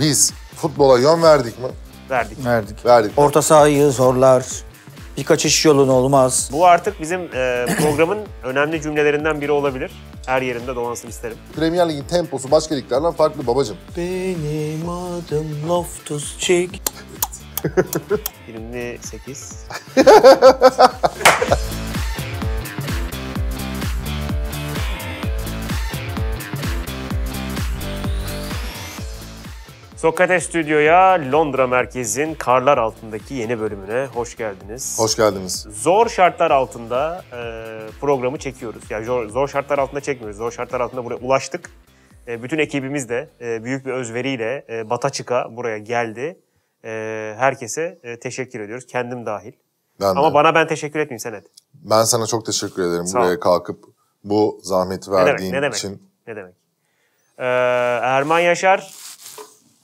biz futbola yön verdik mi? Verdik. Verdik. Verdik. Orta sahayı zorlar. Birkaç iş yolun olmaz. Bu artık bizim e, programın önemli cümlelerinden biri olabilir. Her yerinde dolansın isterim. Premier Lig'in temposu başka liglerden farklı babacım. Benim adım Loftus Cheek. 28. Sokrates Stüdyo'ya Londra merkezin karlar altındaki yeni bölümüne hoş geldiniz. Hoş geldiniz. Zor şartlar altında e, programı çekiyoruz. Yani zor, zor şartlar altında çekmiyoruz. Zor şartlar altında buraya ulaştık. E, bütün ekibimiz de e, büyük bir özveriyle e, Bataçık'a buraya geldi. E, herkese e, teşekkür ediyoruz. Kendim dahil. Ben Ama de. bana ben teşekkür etmeyeyim sen et. Ben sana çok teşekkür ederim Sağ buraya kalkıp bu zahmeti verdiğin ne demek, ne demek, için. Ne demek? Ee, Erman Yaşar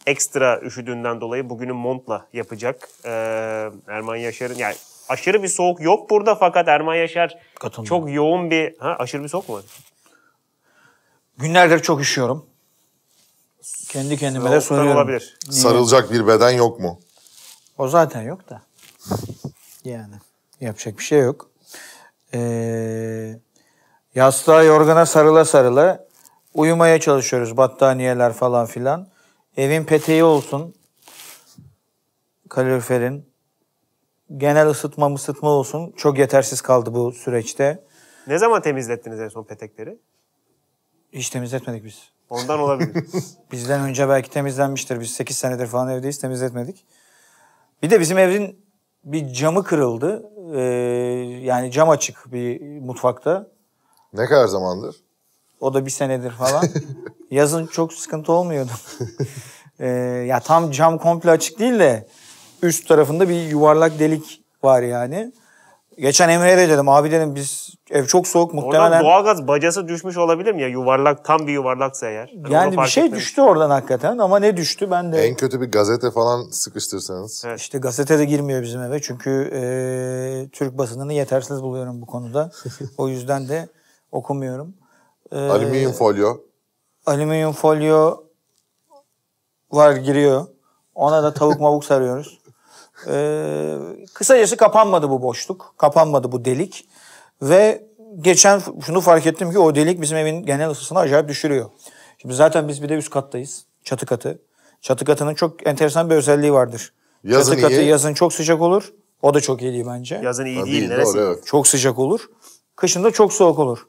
ekstra üşüdüğünden dolayı bugünü montla yapacak. Ee, Erman Yaşar'ın yani aşırı bir soğuk yok burada fakat Erman Yaşar Katıldım. çok yoğun bir ha, aşırı bir soğuk mu? Günlerdir çok üşüyorum. Kendi kendime de soruyorum. Olabilir. Sarılacak bir beden yok mu? O zaten yok da. yani yapacak bir şey yok. Ee, yastığa yorgana sarıla sarıla uyumaya çalışıyoruz battaniyeler falan filan. Evin peteği olsun. Kaloriferin. Genel ısıtma ısıtma olsun. Çok yetersiz kaldı bu süreçte. Ne zaman temizlettiniz en son petekleri? Hiç temizletmedik biz. Ondan olabilir. Bizden önce belki temizlenmiştir. Biz 8 senedir falan evdeyiz temizletmedik. Bir de bizim evin bir camı kırıldı. Ee, yani cam açık bir mutfakta. Ne kadar zamandır? O da bir senedir falan. Yazın çok sıkıntı olmuyordu. ee, ya tam cam komple açık değil de üst tarafında bir yuvarlak delik var yani. Geçen Emre'ye de dedim abi dedim biz ev çok soğuk muhtemelen. Oradan doğalgaz bacası düşmüş olabilir mi ya yuvarlak tam bir yuvarlaksa eğer. Ben yani bir şey düştü oradan hakikaten ama ne düştü ben de. En kötü bir gazete falan sıkıştırsanız. Evet. İşte gazete de girmiyor bizim eve çünkü e, Türk basınını yetersiz buluyorum bu konuda. o yüzden de okumuyorum. Ee, alüminyum folyo. Alüminyum folyo var giriyor. Ona da tavuk mavuk sarıyoruz. Ee, kısacası kapanmadı bu boşluk. Kapanmadı bu delik. Ve geçen şunu fark ettim ki o delik bizim evin genel ısısını acayip düşürüyor. Şimdi zaten biz bir de üst kattayız. Çatı katı. Çatı katının çok enteresan bir özelliği vardır. Yazın Çatı iyi. yazın çok sıcak olur. O da çok iyi değil bence. Yazın iyi değil, değil neresi? Doğru, evet. Çok sıcak olur. kışında çok soğuk olur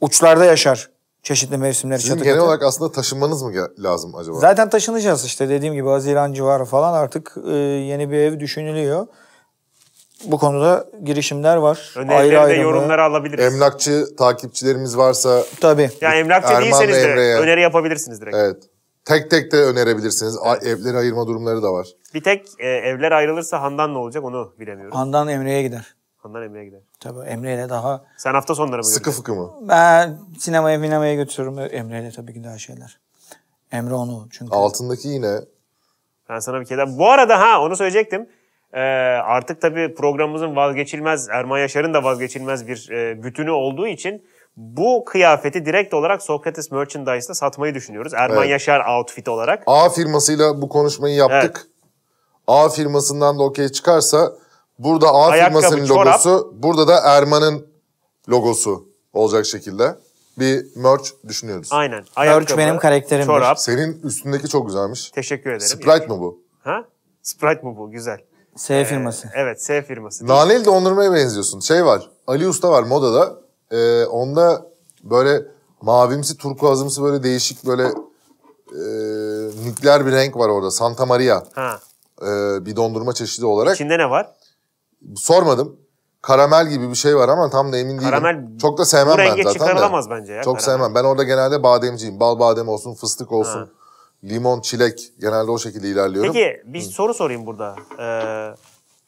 uçlarda yaşar çeşitli mevsimleri Sizin çatı genel katı. olarak aslında taşınmanız mı lazım acaba? Zaten taşınacağız işte dediğim gibi Haziran civarı falan artık e, yeni bir ev düşünülüyor. Bu konuda girişimler var. Önerileri ayrı ayrı yorumları alabiliriz. Emlakçı takipçilerimiz varsa. Tabii. Yani emlakçı Erman değilseniz de öneri yapabilirsiniz direkt. Evet. Tek tek de önerebilirsiniz. Evet. Evleri ayırma durumları da var. Bir tek e, evler ayrılırsa Handan ne olacak onu bilemiyorum. Handan Emre'ye gider. Handan Emre'ye gider. Tabii Emre'yle daha... Sen hafta sonları mı Sıkı fıkı mı? Ben sinemaya sinemaya götürürüm Emre'yle tabii ki daha şeyler. Emre onu çünkü... Altındaki yine... Ben sana bir kere... Daha... Bu arada ha onu söyleyecektim. Ee, artık tabii programımızın vazgeçilmez, Erman Yaşar'ın da vazgeçilmez bir e, bütünü olduğu için bu kıyafeti direkt olarak Sokrates Merchandise'da satmayı düşünüyoruz. Erman evet. Yaşar outfit olarak. A firmasıyla bu konuşmayı yaptık. Evet. A firmasından da okey çıkarsa Burada A Ayakkabı, firmasının çorap. logosu, burada da Erman'ın logosu olacak şekilde bir merch düşünüyoruz. Aynen. Ayakkabı, Merch benim karakterimdir. Çorap. Senin üstündeki çok güzelmiş. Teşekkür ederim. Sprite mi bu? Ha? Sprite mı bu? Güzel. S ee, firması. Evet S firması. Naneli dondurmaya benziyorsun. Şey var, Ali Usta var modada. Ee, onda böyle mavimsi, turkuazımsı böyle değişik böyle e, nükleer bir renk var orada. Santa Maria Ha. e, bir dondurma çeşidi olarak. İçinde ne var? sormadım. Karamel gibi bir şey var ama tam da emin değilim. Çok da sevmem ben zaten. de. bence ya. Çok karamel. sevmem. Ben orada genelde bademciyim. Bal badem olsun, fıstık olsun, ha. limon, çilek. Genelde o şekilde ilerliyorum. Peki bir Hı. soru sorayım burada. Ee,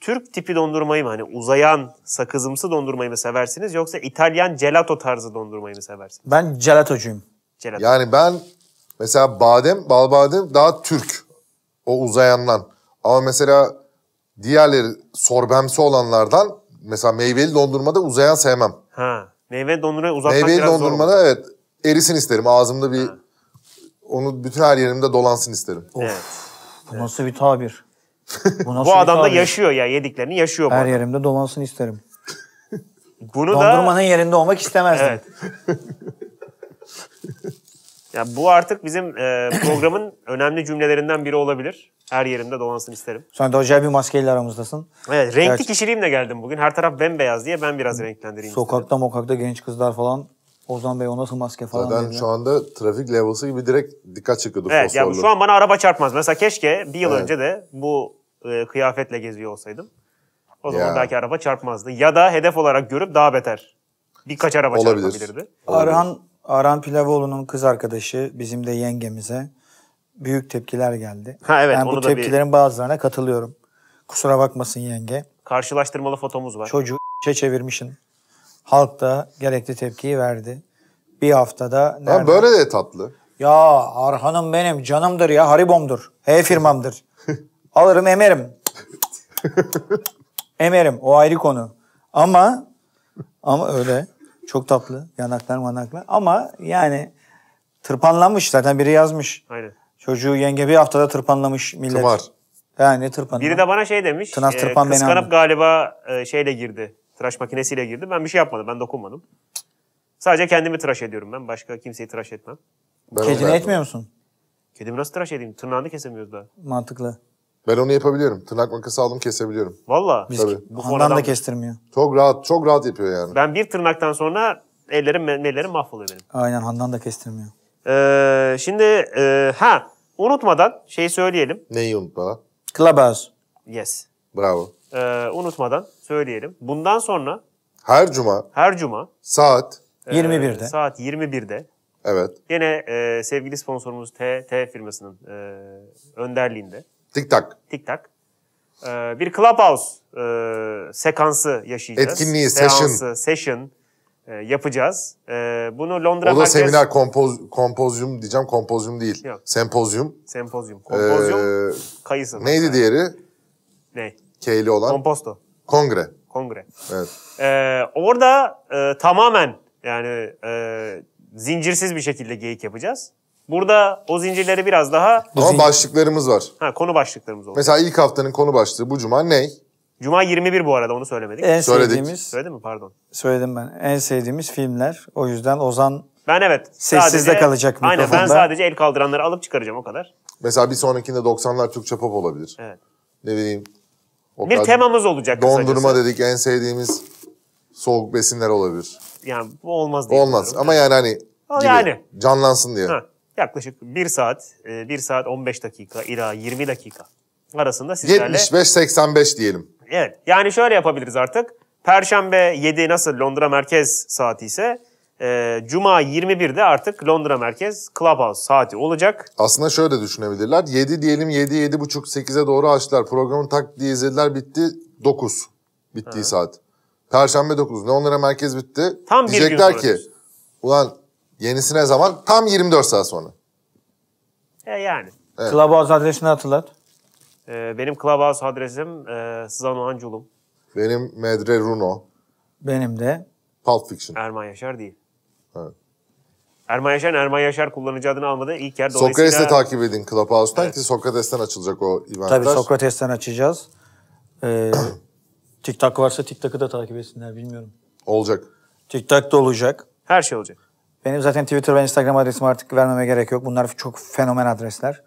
Türk tipi dondurmayı mı hani uzayan sakızımsı dondurmayı mı seversiniz yoksa İtalyan gelato tarzı dondurmayı mı seversiniz? Ben gelatocuyum. Gelato. Yani ben mesela badem, bal badem daha Türk. O uzayandan. Ama mesela Diğerleri sorbemsi olanlardan mesela meyveli dondurmada uzayan sevmem. Ha. meyveli dondurma uzatmak Meyveli biraz dondurmada zor evet erisin isterim ağzımda bir ha. onu bütün her yerimde dolansın isterim. Of. Evet. Bu nasıl bir tabir? Bu, nasıl bu adam da tabir? yaşıyor ya yediklerini yaşıyor. Her bu yerimde dolansın isterim. Bunu Dondurmanın da... yerinde olmak istemezdim. Evet. Ya bu artık bizim e, programın önemli cümlelerinden biri olabilir. Her yerinde dolansın isterim. Sonra da acayip bir maskeyle aramızdasın. Evet, renkli Gerçi... kişiliğimle geldim bugün. Her taraf bembeyaz diye ben biraz renklendireyim. Sokakta istedim. mokakta genç kızlar falan Ozan Bey o nasıl maske falan Zaten dediler. şu anda trafik levhası gibi direkt dikkat çekiyordu evet, fosforlu. şu an bana araba çarpmaz. Mesela keşke bir yıl evet. önce de bu e, kıyafetle geziyor olsaydım. O zaman ya. belki araba çarpmazdı. Ya da hedef olarak görüp daha beter birkaç araba Olabilir. çarpabilirdi. Olabilir. Arhan Aran Pilavoğlu'nun kız arkadaşı bizim de yengemize büyük tepkiler geldi. Ha evet. Ben bu da tepkilerin bir... bazılarına katılıyorum. Kusura bakmasın yenge. Karşılaştırmalı fotomuz var. Çocuğu şey çevirmişin. Halk da gerekli tepkiyi verdi. Bir haftada... Ha, böyle de tatlı. Ya Arhan'ım benim canımdır ya Haribom'dur. H firmamdır. Alırım emerim. emerim o ayrı konu. Ama ama öyle. Çok tatlı. Yanaklar manaklar. Ama yani tırpanlamış. Zaten biri yazmış. Aynen. Çocuğu yenge bir haftada tırpanlamış millet. Tımar. Yani tırpan. Biri de bana şey demiş. Tınaz e, tırpan e, kıskanıp beni galiba e, şeyle girdi. Tıraş makinesiyle girdi. Ben bir şey yapmadım. Ben dokunmadım. Sadece kendimi tıraş ediyorum ben. Başka kimseyi tıraş etmem. Ben Kedini etmiyor musun? Kedimi nasıl tıraş edeyim? Tırnağını kesemiyoruz daha. Mantıklı. Ben onu yapabiliyorum. Tırnak makası aldım kesebiliyorum. Valla. bu Handan da kestirmiyor. Çok rahat, çok rahat yapıyor yani. Ben bir tırnaktan sonra ellerim, ellerim mahvoluyor benim. Aynen Handan da kestirmiyor. Ee, şimdi e, ha unutmadan şey söyleyelim. Neyi unutma? Clubhouse. Yes. Bravo. Ee, unutmadan söyleyelim. Bundan sonra her cuma her cuma saat e, 21'de saat 21'de Evet. Yine e, sevgili sponsorumuz T, T firmasının e, önderliğinde tik TikTok. TikTok. Ee, bir Clubhouse e, sekansı yaşayacağız. Etkinliği, Seansı, session. session yapacağız. E, bunu Londra O da Merkez... seminer, kompoz, kompozyum diyeceğim. Kompozyum değil. Yok. Sempozyum. Sempozyum. Kompozyum Ee, kayısı. Neydi Yani. diğeri? Ne? K'li olan. Komposto. Kongre. Kongre. Evet. Ee, orada e, tamamen yani e, zincirsiz bir şekilde geyik yapacağız. Burada o zincirleri biraz daha... Ama zincir... başlıklarımız var. Ha, konu başlıklarımız oldu. Mesela ilk haftanın konu başlığı bu cuma ne? Cuma 21 bu arada onu söylemedik. En Söyledik. sevdiğimiz... Söyledin mi pardon? Söyledim ben. En sevdiğimiz filmler. O yüzden Ozan ben evet. Sessizde sadece, kalacak mı Aynen ben sadece el kaldıranları alıp çıkaracağım o kadar. Mesela bir sonrakinde 90'lar Türkçe pop olabilir. Evet. Ne bileyim. O bir temamız olacak Dondurma dedik en sevdiğimiz soğuk besinler olabilir. Yani bu olmaz diye. Olmaz bilmiyorum. ama yani hani yani. canlansın diye. Ha yaklaşık 1 saat, 1 e, saat 15 dakika ila 20 dakika arasında sizlerle... 75-85 diyelim. Evet. Yani şöyle yapabiliriz artık. Perşembe 7 nasıl Londra merkez saati ise e, Cuma 21'de artık Londra merkez Clubhouse saati olacak. Aslında şöyle de düşünebilirler. 7 diyelim 7, 7.30, 8'e doğru açtılar. Programın tak diye izlediler bitti 9. Bittiği ha. saat. Perşembe 9. Ne onlara merkez bitti. Tam Diyecekler bir gün ki ulan Yenisine zaman? Tam 24 saat sonra. E yani. Evet. Clubhouse adresini hatırlat. Ee, benim Clubhouse adresim e, Sızan Oğan Benim Medre Runo. Benim de. Pulp Fiction. Erman Yaşar değil. Evet. Erman Yaşar, Erman Yaşar kullanıcı adını almadı. İlk yer dolayısıyla... Sokrates'te takip edin Clubhouse'dan evet. ki Sokrates'ten açılacak o eventler. Tabii Sokrates'ten açacağız. Ee, TikTok varsa TikTok'ı da takip etsinler bilmiyorum. Olacak. TikTok da olacak. Her şey olacak. Benim zaten Twitter ve Instagram adresimi artık vermeme gerek yok. Bunlar çok fenomen adresler.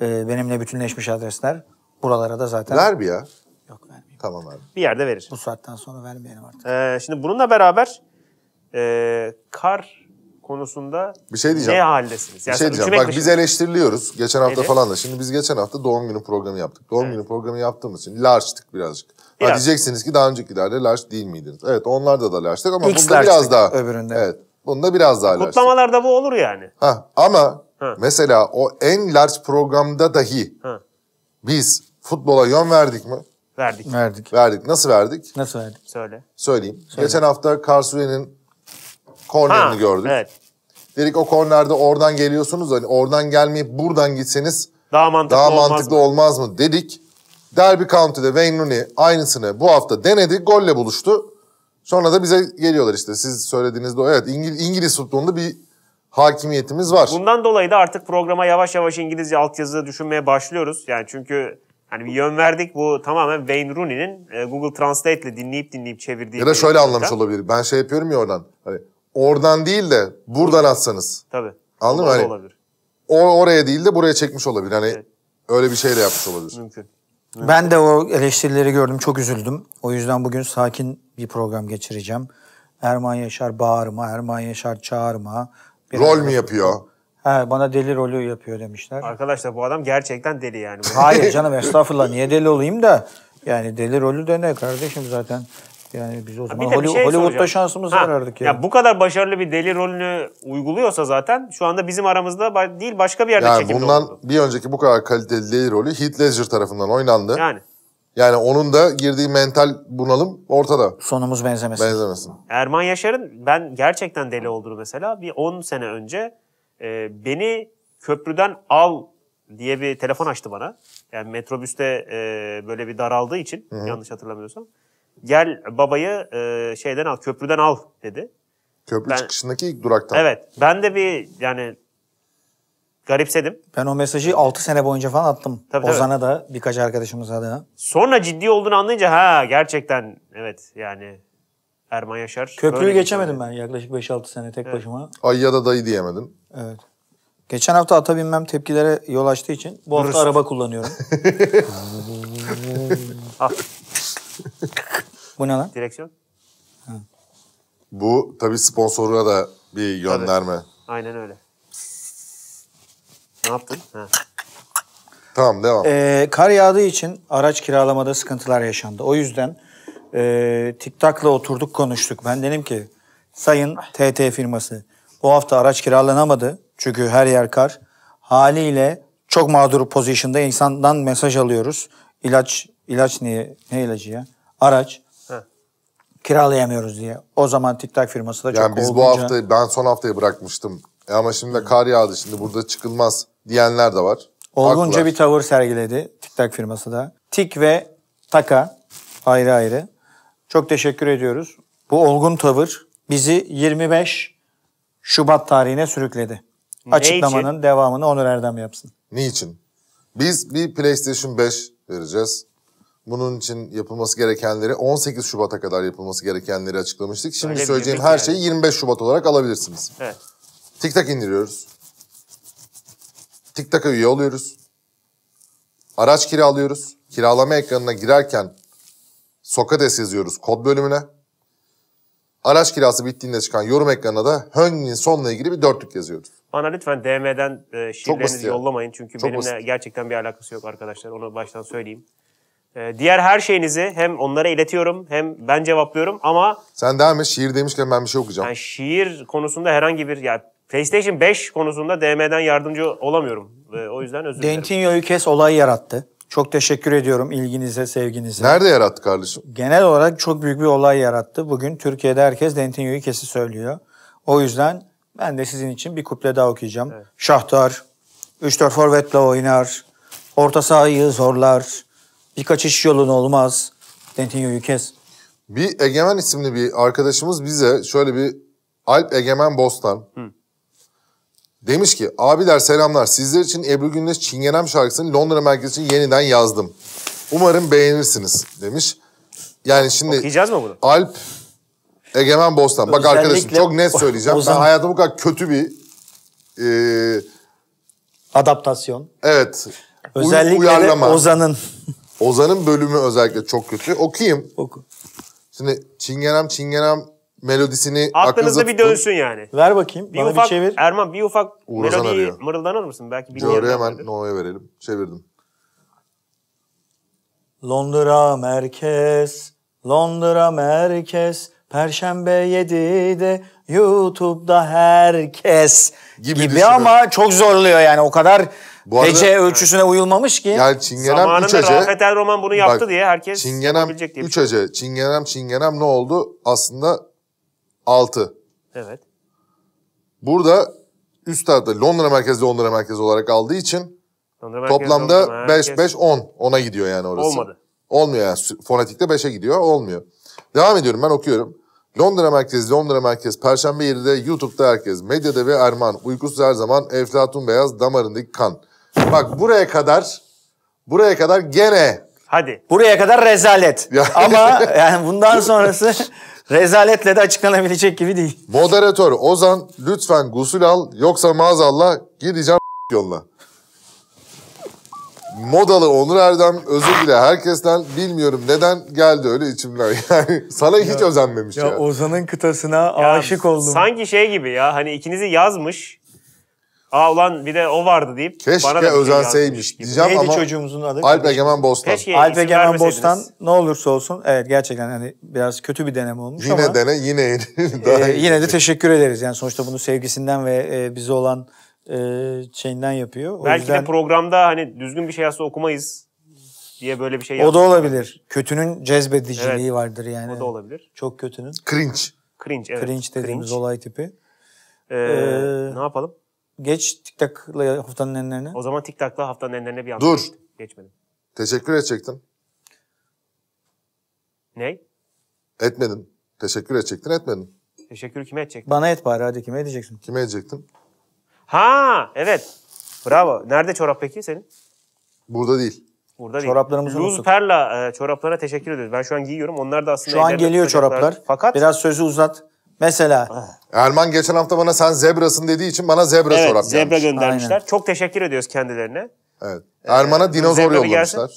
Ee, benimle bütünleşmiş adresler. Buralara da zaten... Ver bir ya. Yok vermeyeyim. Tamam abi. Bir yerde verir. Bu saatten sonra vermeyelim artık. Ee, şimdi bununla beraber e, kar konusunda bir şey diyeceğim. ne haldesiniz? bir şey diyeceğim. Bak biz eleştiriliyoruz. Geçen hafta evet. falan da. Şimdi biz geçen hafta doğum günü programı yaptık. Doğum evet. günü programı yaptığımız için large'tık birazcık. Biraz. Ha diyeceksiniz ki daha öncekilerde large değil miydiniz? Evet onlarda da large'tık ama X bunda large'tık. biraz daha. Öbüründe. Evet. Bunda biraz daha Kutlamalarda bu olur yani. Ha, ama ha. mesela o en large programda dahi ha. biz futbola yön verdik mi? Verdik. Verdik. Verdik. Nasıl verdik? Nasıl verdik? Söyle. Söyleyeyim. Söyle. Geçen hafta Karsuye'nin kornerini ha, gördük. Evet. Dedik o kornerde oradan geliyorsunuz. Hani oradan gelmeyip buradan gitseniz daha mantıklı, daha mantıklı olmaz, mı? olmaz mı dedik. Derby County'de Wayne Rooney aynısını bu hafta denedi. Golle buluştu. Sonra da bize geliyorlar işte siz söylediğinizde o evet İngil İngiliz futbolunda bir hakimiyetimiz var. Bundan dolayı da artık programa yavaş yavaş İngilizce altyazı düşünmeye başlıyoruz. Yani çünkü hani bir yön verdik bu tamamen Wayne Rooney'nin e, Google Translate ile dinleyip dinleyip çevirdiği. Ya da şöyle yöntemden. anlamış olabilir. Ben şey yapıyorum ya oradan. Hani oradan değil de buradan atsanız. Tabii. Anladın mı? Hani, olabilir. oraya değil de buraya çekmiş olabilir. Hani evet. öyle bir şeyle yapmış olabilir. Mümkün. Mümkün. Ben de o eleştirileri gördüm. Çok üzüldüm. O yüzden bugün sakin bir program geçireceğim. Erman Yaşar bağırma, Erman Yaşar çağırma. Bir Rol mü yapıyor? He, bana deli rolü yapıyor demişler. Arkadaşlar bu adam gerçekten deli yani. Hayır canım estağfurullah niye deli olayım da. Yani deli rolü de ne kardeşim zaten. Yani biz o zaman Holly, şey Hollywood'da soracağım. şansımızı ha, arardık yani. Ya bu kadar başarılı bir deli rolünü uyguluyorsa zaten şu anda bizim aramızda değil başka bir yerde yani çekimde bundan bir önceki bu kadar kaliteli deli rolü Heath Ledger tarafından oynandı. Yani. Yani onun da girdiği mental bunalım ortada. Sonumuz benzemesin. Benzemesin. Erman Yaşar'ın ben gerçekten deli olduğunu mesela bir 10 sene önce e, beni köprüden al diye bir telefon açtı bana. Yani metrobüste e, böyle bir daraldığı için Hı-hı. yanlış hatırlamıyorsam. Gel babayı e, şeyden al, köprüden al dedi. Köprü ben, çıkışındaki ilk duraktan. Evet. Ben de bir yani garipsedim. Ben o mesajı 6 sene boyunca falan attım. Tabii, Ozan'a tabii. da birkaç arkadaşımıza da. Sonra ciddi olduğunu anlayınca ha gerçekten evet yani Erman Yaşar. Köprüyü şey geçemedim ben yaklaşık 5-6 sene tek evet. başıma. Ay ya da dayı diyemedim. Evet. Geçen hafta ata binmem tepkilere yol açtığı için bu hafta araba kullanıyorum. Ah. bu ne lan? Direksiyon. Ha. Bu tabii sponsoruna da bir gönderme. Tabii. Aynen öyle. Ne yaptın? Ha. Tamam devam. Ee, kar yağdığı için araç kiralamada sıkıntılar yaşandı. O yüzden e, TikTak'la oturduk konuştuk. Ben dedim ki sayın TT firması bu hafta araç kiralanamadı. Çünkü her yer kar. Haliyle çok mağdur pozisyonda insandan mesaj alıyoruz. İlaç, ilaç niye? Ne ilacı ya? Araç. Kiralayamıyoruz diye. O zaman TikTok firması da yani çok Yani biz olgunca... bu hafta, ben son haftayı bırakmıştım e ama şimdi de kar yağdı şimdi burada çıkılmaz diyenler de var. Olgunca Haklılar. bir tavır sergiledi TikTok firması da. Tik ve Taka ayrı ayrı. Çok teşekkür ediyoruz. Bu olgun tavır bizi 25 Şubat tarihine sürükledi. Ne Açıklamanın için? devamını Onur Erdem yapsın. Niçin? Biz bir PlayStation 5 vereceğiz. Bunun için yapılması gerekenleri 18 Şubat'a kadar yapılması gerekenleri açıklamıştık. Şimdi Öyle söyleyeceğim her yani. şeyi 25 Şubat olarak alabilirsiniz. Evet. TikTok indiriyoruz. TikTok'a üye oluyoruz. Araç kiralıyoruz. Kiralama ekranına girerken Sokrates yazıyoruz kod bölümüne. Araç kirası bittiğinde çıkan yorum ekranına da Hönny'in sonla ilgili bir dörtlük yazıyoruz. Bana lütfen DM'den e, şiirlerinizi yollamayın. Çünkü Çok benimle basit. gerçekten bir alakası yok arkadaşlar. Onu baştan söyleyeyim. E, diğer her şeyinizi hem onlara iletiyorum hem ben cevaplıyorum ama... Sen devam et. Şiir demişken ben bir şey okuyacağım. Yani şiir konusunda herhangi bir... Ya, PlayStation 5 konusunda DM'den yardımcı olamıyorum. Ve o yüzden özür dilerim. Dentinho'yu kes olay yarattı. Çok teşekkür ediyorum ilginize, sevginize. Nerede yarattı kardeşim? Genel olarak çok büyük bir olay yarattı. Bugün Türkiye'de herkes Dentinho'yu kesi söylüyor. O yüzden ben de sizin için bir kuple daha okuyacağım. Evet. Şahtar, 3-4 forvetle oynar, orta sahayı zorlar, birkaç iş yolun olmaz. Dentinho'yu kes. Bir Egemen isimli bir arkadaşımız bize şöyle bir Alp Egemen Bostan. Hı Demiş ki abiler selamlar sizler için Ebru Gündeş Çingenem şarkısını Londra merkezi için yeniden yazdım. Umarım beğenirsiniz demiş. Yani şimdi Okuyacağız mı bunu? Alp Egemen Bostan. Bak arkadaşım çok net söyleyeceğim. Ozan... Ben hayatımda bu kadar kötü bir e... adaptasyon. Evet. Özellikle uyarlama. Ozan'ın. Ozan'ın bölümü özellikle çok kötü. Okuyayım. Oku. Şimdi Çingenem Çingenem melodisini aklınızda bir dönsün yani. Ver bakayım. Bir bana ufak, bir çevir. Erman bir ufak Uğrazan melodiyi arıyor. mırıldanır mısın? Belki bir. Doğru hemen Noah'ya verelim. Çevirdim. Londra merkez, Londra merkez, Perşembe 7'de YouTube'da herkes gibi, gibi ama çok zorluyor yani o kadar bu arada, hece ölçüsüne uyulmamış ki. Yani Çingenem 3 Ece. Rafet Roman bunu yaptı bak, diye herkes Çingenem 3 Ece. Çingenem Çingenem ne oldu? Aslında 6. Evet. Burada Üstad'da Londra merkezli Londra merkezi olarak aldığı için Londra toplamda 5 5 10 ona gidiyor yani orası. Olmadı. Olmuyor yani fonetikte 5'e gidiyor olmuyor. Devam ediyorum ben okuyorum. Londra merkezli Londra merkez Perşembe de YouTube'da herkes. Medyada ve Erman. Uykusuz her zaman Eflatun Beyaz damarındaki kan. Bak buraya kadar buraya kadar gene Hadi. Buraya kadar rezalet. Yani... Ama yani bundan sonrası rezaletle de açıklanabilecek gibi değil. Moderatör Ozan lütfen gusül al yoksa maazallah gideceğim yoluna. Modalı Onur Erdem özür dile herkesten bilmiyorum neden geldi öyle içimden yani sana hiç özenmemiş ya. Ya Ozan'ın kıtasına ya, aşık oldum. Sanki şey gibi ya hani ikinizi yazmış Aa ulan bir de o vardı deyip Keşke bana da bir şey diyeceğim Neydi ama çocuğumuzun adı? Alp Egemen Bostan. Keşke Alp Egemen Bostan ne olursa olsun evet gerçekten hani biraz kötü bir deneme olmuş Yine ama dene yine yenir. E, Daha e, yine de teşekkür ederiz. Yani sonuçta bunu sevgisinden ve e, bize olan e, şeyinden yapıyor. O Belki yüzden de programda hani düzgün bir şey yazsa okumayız diye böyle bir şey o da yapmışlar. olabilir. Kötünün cezbediciliği Evet. vardır yani. O da olabilir. Çok kötünün. Cringe. Cringe evet. Cringe dediğimiz olay tipi. Ee, Ee, ne yapalım? Geç TikTak'la haftanın enlerine. O zaman TikTak'la haftanın enlerine bir anda Dur. geçtim. Geçmedim. Teşekkür edecektin. Ne? Etmedim. Teşekkür edecektin Etmedim. Teşekkür kime edecek? Bana et bari hadi kime edeceksin? Kime edecektim? Ha evet. Bravo. Nerede çorap peki senin? Burada değil. Burada değil. Çoraplarımızı Luz unuttuk. Perla e, çoraplarına teşekkür ediyoruz. Ben şu an giyiyorum. Onlar da aslında Şu an geliyor çoraplar. Fakat Biraz sözü uzat. Mesela. Erman geçen hafta bana sen zebrasın dediği için bana zebra evet, sorak zebra gelmiş. göndermişler. Aynen. Çok teşekkür ediyoruz kendilerine. Evet. Erman'a ee, dinozor yollamışlar.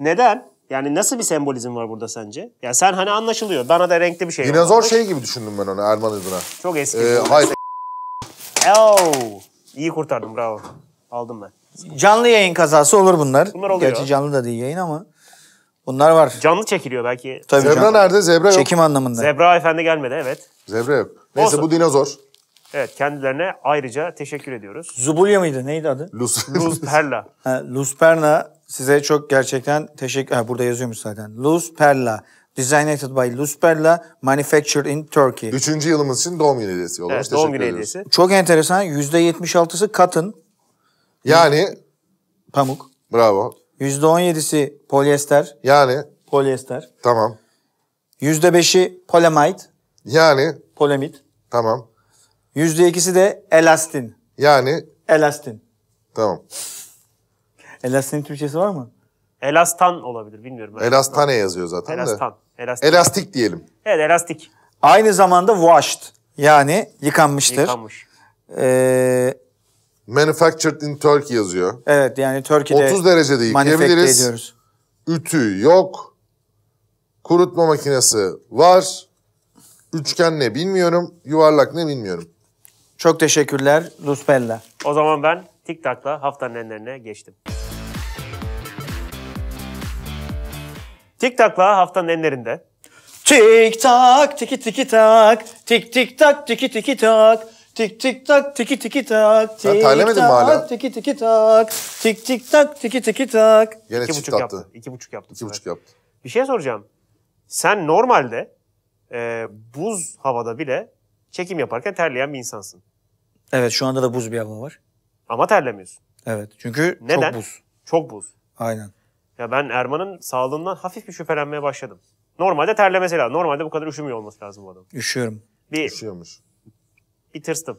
Neden? Yani nasıl bir sembolizm var burada sence? Ya sen hani anlaşılıyor. Bana da renkli bir şey Dinozor yollamış. şey gibi düşündüm ben onu Erman adına. Çok eski. Ee, hayır. Oo, iyi kurtardım bravo. Aldım ben. Canlı yayın kazası olur bunlar. Bunlar Gerçi canlı da değil yayın ama. Bunlar var. Canlı çekiliyor belki. Tabii Zebra canlı. nerede? Zebra yok. Çekim anlamında. Zebra efendi gelmedi evet. Zebra yok. Neyse Olsun. bu dinozor. Evet kendilerine ayrıca teşekkür ediyoruz. Zubulya mıydı? Neydi adı? Luz. Luz Perla. Luz Perla size çok gerçekten teşekkür... Ha, burada yazıyormuş zaten. Luz Perla. Designated by Luz Perla, manufactured in Turkey. Üçüncü yılımız için doğum günü hediyesi olmuş. Evet, doğum günü hediyesi. Çok enteresan. %76'sı katın. Yani? Pamuk. Bravo. %17'si polyester. Yani. Polyester. Tamam. %5'i polemait. Yani. Polemit. Tamam. %2'si de elastin. Yani. Elastin. Tamam. Elastin Türkçesi var mı? Elastan olabilir bilmiyorum. Ben Elastane yazıyor zaten Elastan. de. Elastik. Elastik diyelim. Evet elastik. Aynı zamanda washed yani yıkanmıştır. Yıkanmış. Ee, Manufactured in Turkey yazıyor. Evet yani Türkiye'de 30 derecede yıkayabiliriz. Ediyoruz. Ütü yok. Kurutma makinesi var. Üçgen ne bilmiyorum. Yuvarlak ne bilmiyorum. Çok teşekkürler Ruspella. O zaman ben TikTok'la haftanın enlerine geçtim. TikTok'la haftanın enlerinde. Tik tak tiki tiki tak tik tik tak tiki tiki tak Tik tik tak tiki tiki tak. Sen terlemedin mi hala? Tiki tiki tak. Tik tik tak tiki tiki tak. Yine iki buçuk yaptı. İki buçuk yaptı. İki buçuk yaptı. Bir şey soracağım. Sen normalde e, buz havada bile çekim yaparken terleyen bir insansın. Evet şu anda da buz bir hava var. Ama terlemiyorsun. Evet çünkü Neden? çok buz. Çok buz. Aynen. Ya ben Erman'ın sağlığından hafif bir şüphelenmeye başladım. Normalde terlemesi lazım. Normalde bu kadar üşümüyor olması lazım bu adam. Üşüyorum. Bir, Üşüyormuş bir tırstım.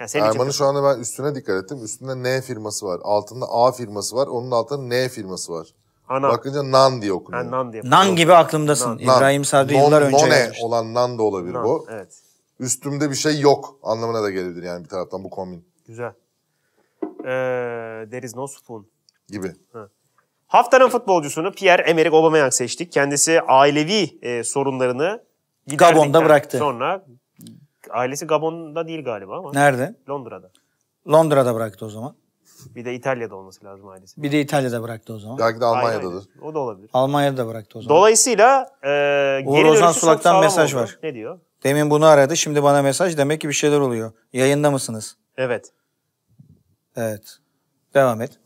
Yani senin Erman'ın şu anda ben üstüne dikkat ettim. Üstünde N firması var. Altında A firması var. Onun altında N firması var. Ana. Bakınca nan diye okunuyor. Yani nan diye. Nan gibi aklımdasın. Nan. İbrahim Sadri non, yıllar önce None yazmış. olan nan da olabilir nan, bu. Evet. Üstümde bir şey yok anlamına da gelebilir yani bir taraftan bu kombin. Güzel. Ee, there is no spoon. Gibi. Ha. Haftanın futbolcusunu Pierre-Emerick Aubameyang seçtik. Kendisi ailevi e, sorunlarını Gabon'da bıraktı. Sonra Ailesi Gabon'da değil galiba ama. Nerede? Londra'da. Londra'da bıraktı o zaman. Bir de İtalya'da olması lazım ailesi. Bir de İtalya'da bıraktı o zaman. Belki de Almanya'dadır. Aynen. O da olabilir. Almanya'da bıraktı o zaman. Dolayısıyla e, Uğur geri Ozan Sulak'tan mesaj oldu. var. Ne diyor? Demin bunu aradı şimdi bana mesaj. Demek ki bir şeyler oluyor. Yayında mısınız? Evet. Evet. Devam et.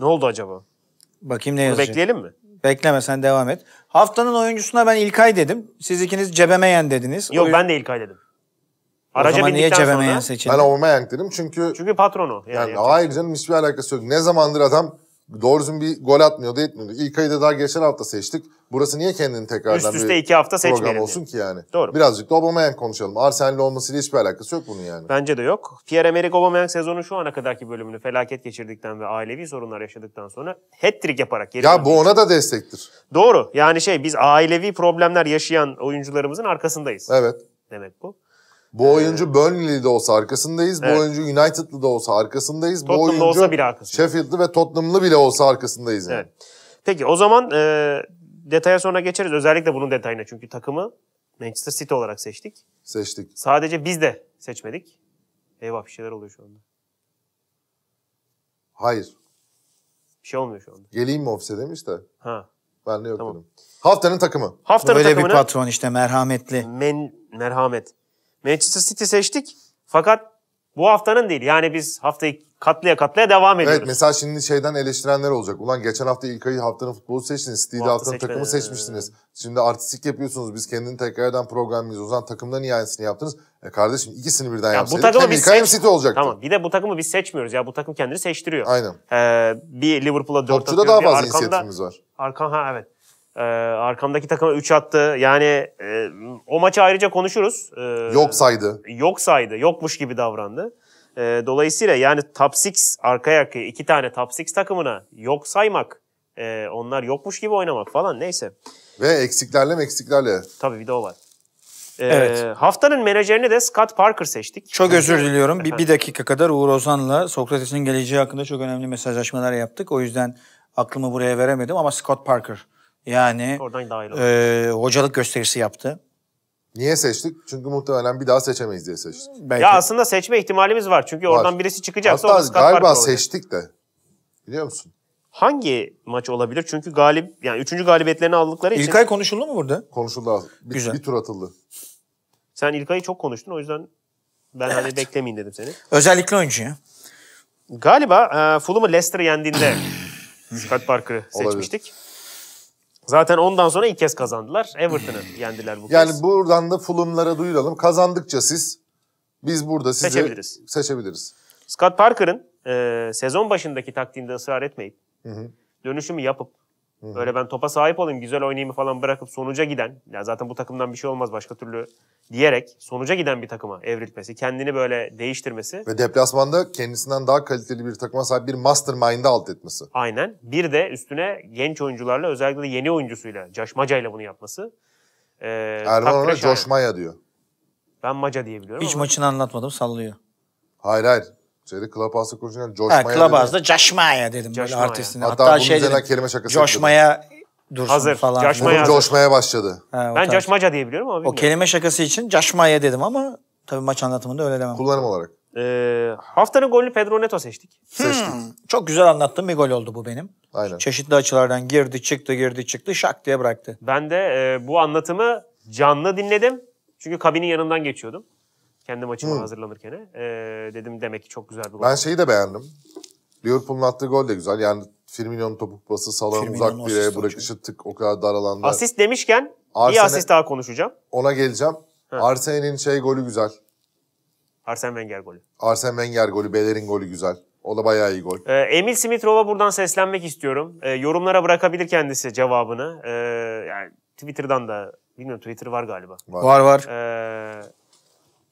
Ne oldu acaba? Bakayım ne Bunu yazacak. bekleyelim mi? Bekleme sen devam et. Haftanın oyuncusuna ben İlkay dedim. Siz ikiniz cebemeyen dediniz. Yok Oyun... ben de İlkay dedim. Araca o zaman niye cebemeyen seçildi? Ben Aubameyang dedim çünkü... Çünkü patronu. Yani, yani hayır canım hiçbir alakası yok. Ne zamandır adam doğru bir gol atmıyordu etmiyordu. İlkay'ı da daha geçen hafta seçtik. Burası niye kendini tekrardan Üst üste iki hafta program olsun ki yani. Doğru. Birazcık da Aubameyang konuşalım. Arsenal'le olmasıyla hiçbir alakası yok bunun yani. Bence de yok. Pierre-Emerick Aubameyang sezonun şu ana kadarki bölümünü felaket geçirdikten ve ailevi sorunlar yaşadıktan sonra hat-trick yaparak geri Ya bu ona da destektir. Doğru. Yani şey biz ailevi problemler yaşayan oyuncularımızın arkasındayız. Evet. Demek bu. Bu ee, oyuncu Burnley'de olsa arkasındayız. Evet. Bu oyuncu United'lı olsa arkasındayız. Tottenham'da bu oyuncu olsa bile arkasındayız. Sheffield'lı ve Tottenham'lı bile olsa arkasındayız yani. Evet. Peki o zaman e, detaya sonra geçeriz. Özellikle bunun detayına çünkü takımı Manchester City olarak seçtik. Seçtik. Sadece biz de seçmedik. Eyvah bir şeyler oluyor şu anda. Hayır. Bir şey olmuyor şu anda. Geleyim mi ofise demiş de. Ha. Ben de yok tamam. Haftanın takımı. Haftanın Böyle takımını, bir patron işte merhametli. Men, merhamet. Manchester City seçtik. Fakat bu haftanın değil. Yani biz haftayı katlaya katlaya devam ediyoruz. Evet mesela şimdi şeyden eleştirenler olacak. Ulan geçen hafta ilk ayı haftanın futbolu seçtiniz. Steel'i hafta haftanın seçmedi. takımı seçmiştiniz. Şimdi artistik yapıyorsunuz. Biz kendini tekrardan eden programımız. O zaman takımda niye yaptınız. E kardeşim ikisini birden ya yapsaydık. Bu Hem biz seç... olacaktı. Tamam bir de bu takımı biz seçmiyoruz ya. Bu takım kendini seçtiriyor. Aynen. Ee, bir Liverpool'a dört Topçuda atıyor. daha fazla arkamda... inisiyatifimiz var. Arkan ha evet. Ee, arkamdaki takıma 3 attı. Yani e, o maçı ayrıca konuşuruz. Ee, yok saydı. Yok saydı. Yokmuş gibi davrandı. Ee, dolayısıyla yani top 6 arkaya arkaya iki tane top 6 takımına yok saymak, e, onlar yokmuş gibi oynamak falan neyse. Ve eksiklerle eksiklerle. Tabii bir de o var. Ee, evet. Haftanın menajerini de Scott Parker seçtik. Çok özür diliyorum. bir, bir dakika kadar Uğur Ozan'la Sokrates'in geleceği hakkında çok önemli mesajlaşmalar yaptık. O yüzden aklımı buraya veremedim ama Scott Parker yani Oradan dahil e, hocalık gösterisi yaptı. Niye seçtik? Çünkü muhtemelen bir daha seçemeyiz diye seçtik. Belki. Ya aslında seçme ihtimalimiz var. Çünkü var. oradan birisi çıkacaksa Hatta galiba seçtik de. Biliyor musun? Hangi maç olabilir? Çünkü galip yani üçüncü galibiyetlerini aldıkları için. İlkay konuşuldu mu burada? Konuşuldu Bir, Güzel. bir tur atıldı. Sen İlkay'ı çok konuştun o yüzden ben evet. hani beklemeyin dedim seni. Özellikle oyuncu ya. Galiba e, Fulham'ı Leicester yendiğinde Scott Parker'ı seçmiştik. Olabilir. Zaten ondan sonra ilk kez kazandılar. Everton'ı yendiler bu kez. Yani buradan da Fulham'lara duyuralım. Kazandıkça siz biz burada sizi seçebiliriz. seçebiliriz. Scott Parker'ın e, sezon başındaki taktiğinde ısrar etmeyip hı hı. dönüşümü yapıp Hı-hı. Böyle ben topa sahip olayım, güzel oynayayım falan bırakıp sonuca giden, ya zaten bu takımdan bir şey olmaz başka türlü diyerek sonuca giden bir takıma evrilmesi, kendini böyle değiştirmesi. Ve deplasmanda kendisinden daha kaliteli bir takıma sahip bir mastermind'e alt etmesi. Aynen. Bir de üstüne genç oyuncularla özellikle de yeni oyuncusuyla, Josh Maca'yla bunu yapması. Ee, Erman ona Josh Maya diyor. Ben Maca diyebiliyorum. Hiç ama. maçını anlatmadım sallıyor. Hayır hayır. Şeyde Clubhouse'da konuşurken coşmaya ha, Clubhouse'da coşmaya dedim coşmaya. böyle artistine. Hatta, Hatta bunun şey dedim, kelime şakası Coşmaya dursun hazır, falan. Coşmaya hazır. coşmaya başladı. Ha, ben coşmaca diye biliyorum ama bilmiyorum. O kelime şakası için coşmaya dedim ama tabii maç anlatımında öyle demem. Kullanım olarak. Ee, haftanın golünü Pedro Neto seçtik. Seçtik. Hmm, çok güzel anlattığım bir gol oldu bu benim. Aynen. Çeşitli açılardan girdi çıktı girdi çıktı şak diye bıraktı. Ben de e, bu anlatımı canlı dinledim. Çünkü kabinin yanından geçiyordum. Kendi maçıma Hı. Hmm. hazırlanırken e, dedim demek ki çok güzel bir gol. Ben şeyi de beğendim. Liverpool'un attığı gol de güzel. Yani Firmino'nun topu bası salan uzak direğe bırakışı hocam. tık o kadar dar alanda. Asist demişken Arsene, bir asist daha konuşacağım. Ona geleceğim. Arsene'nin şey golü güzel. Arsene Wenger golü. Arsene Wenger golü, Beler'in golü güzel. O da bayağı iyi gol. E, Emil Smith-Rowe'a buradan seslenmek istiyorum. Ee, yorumlara bırakabilir kendisi cevabını. Ee, yani Twitter'dan da, bilmiyorum Twitter var galiba. Var var. var. Ee,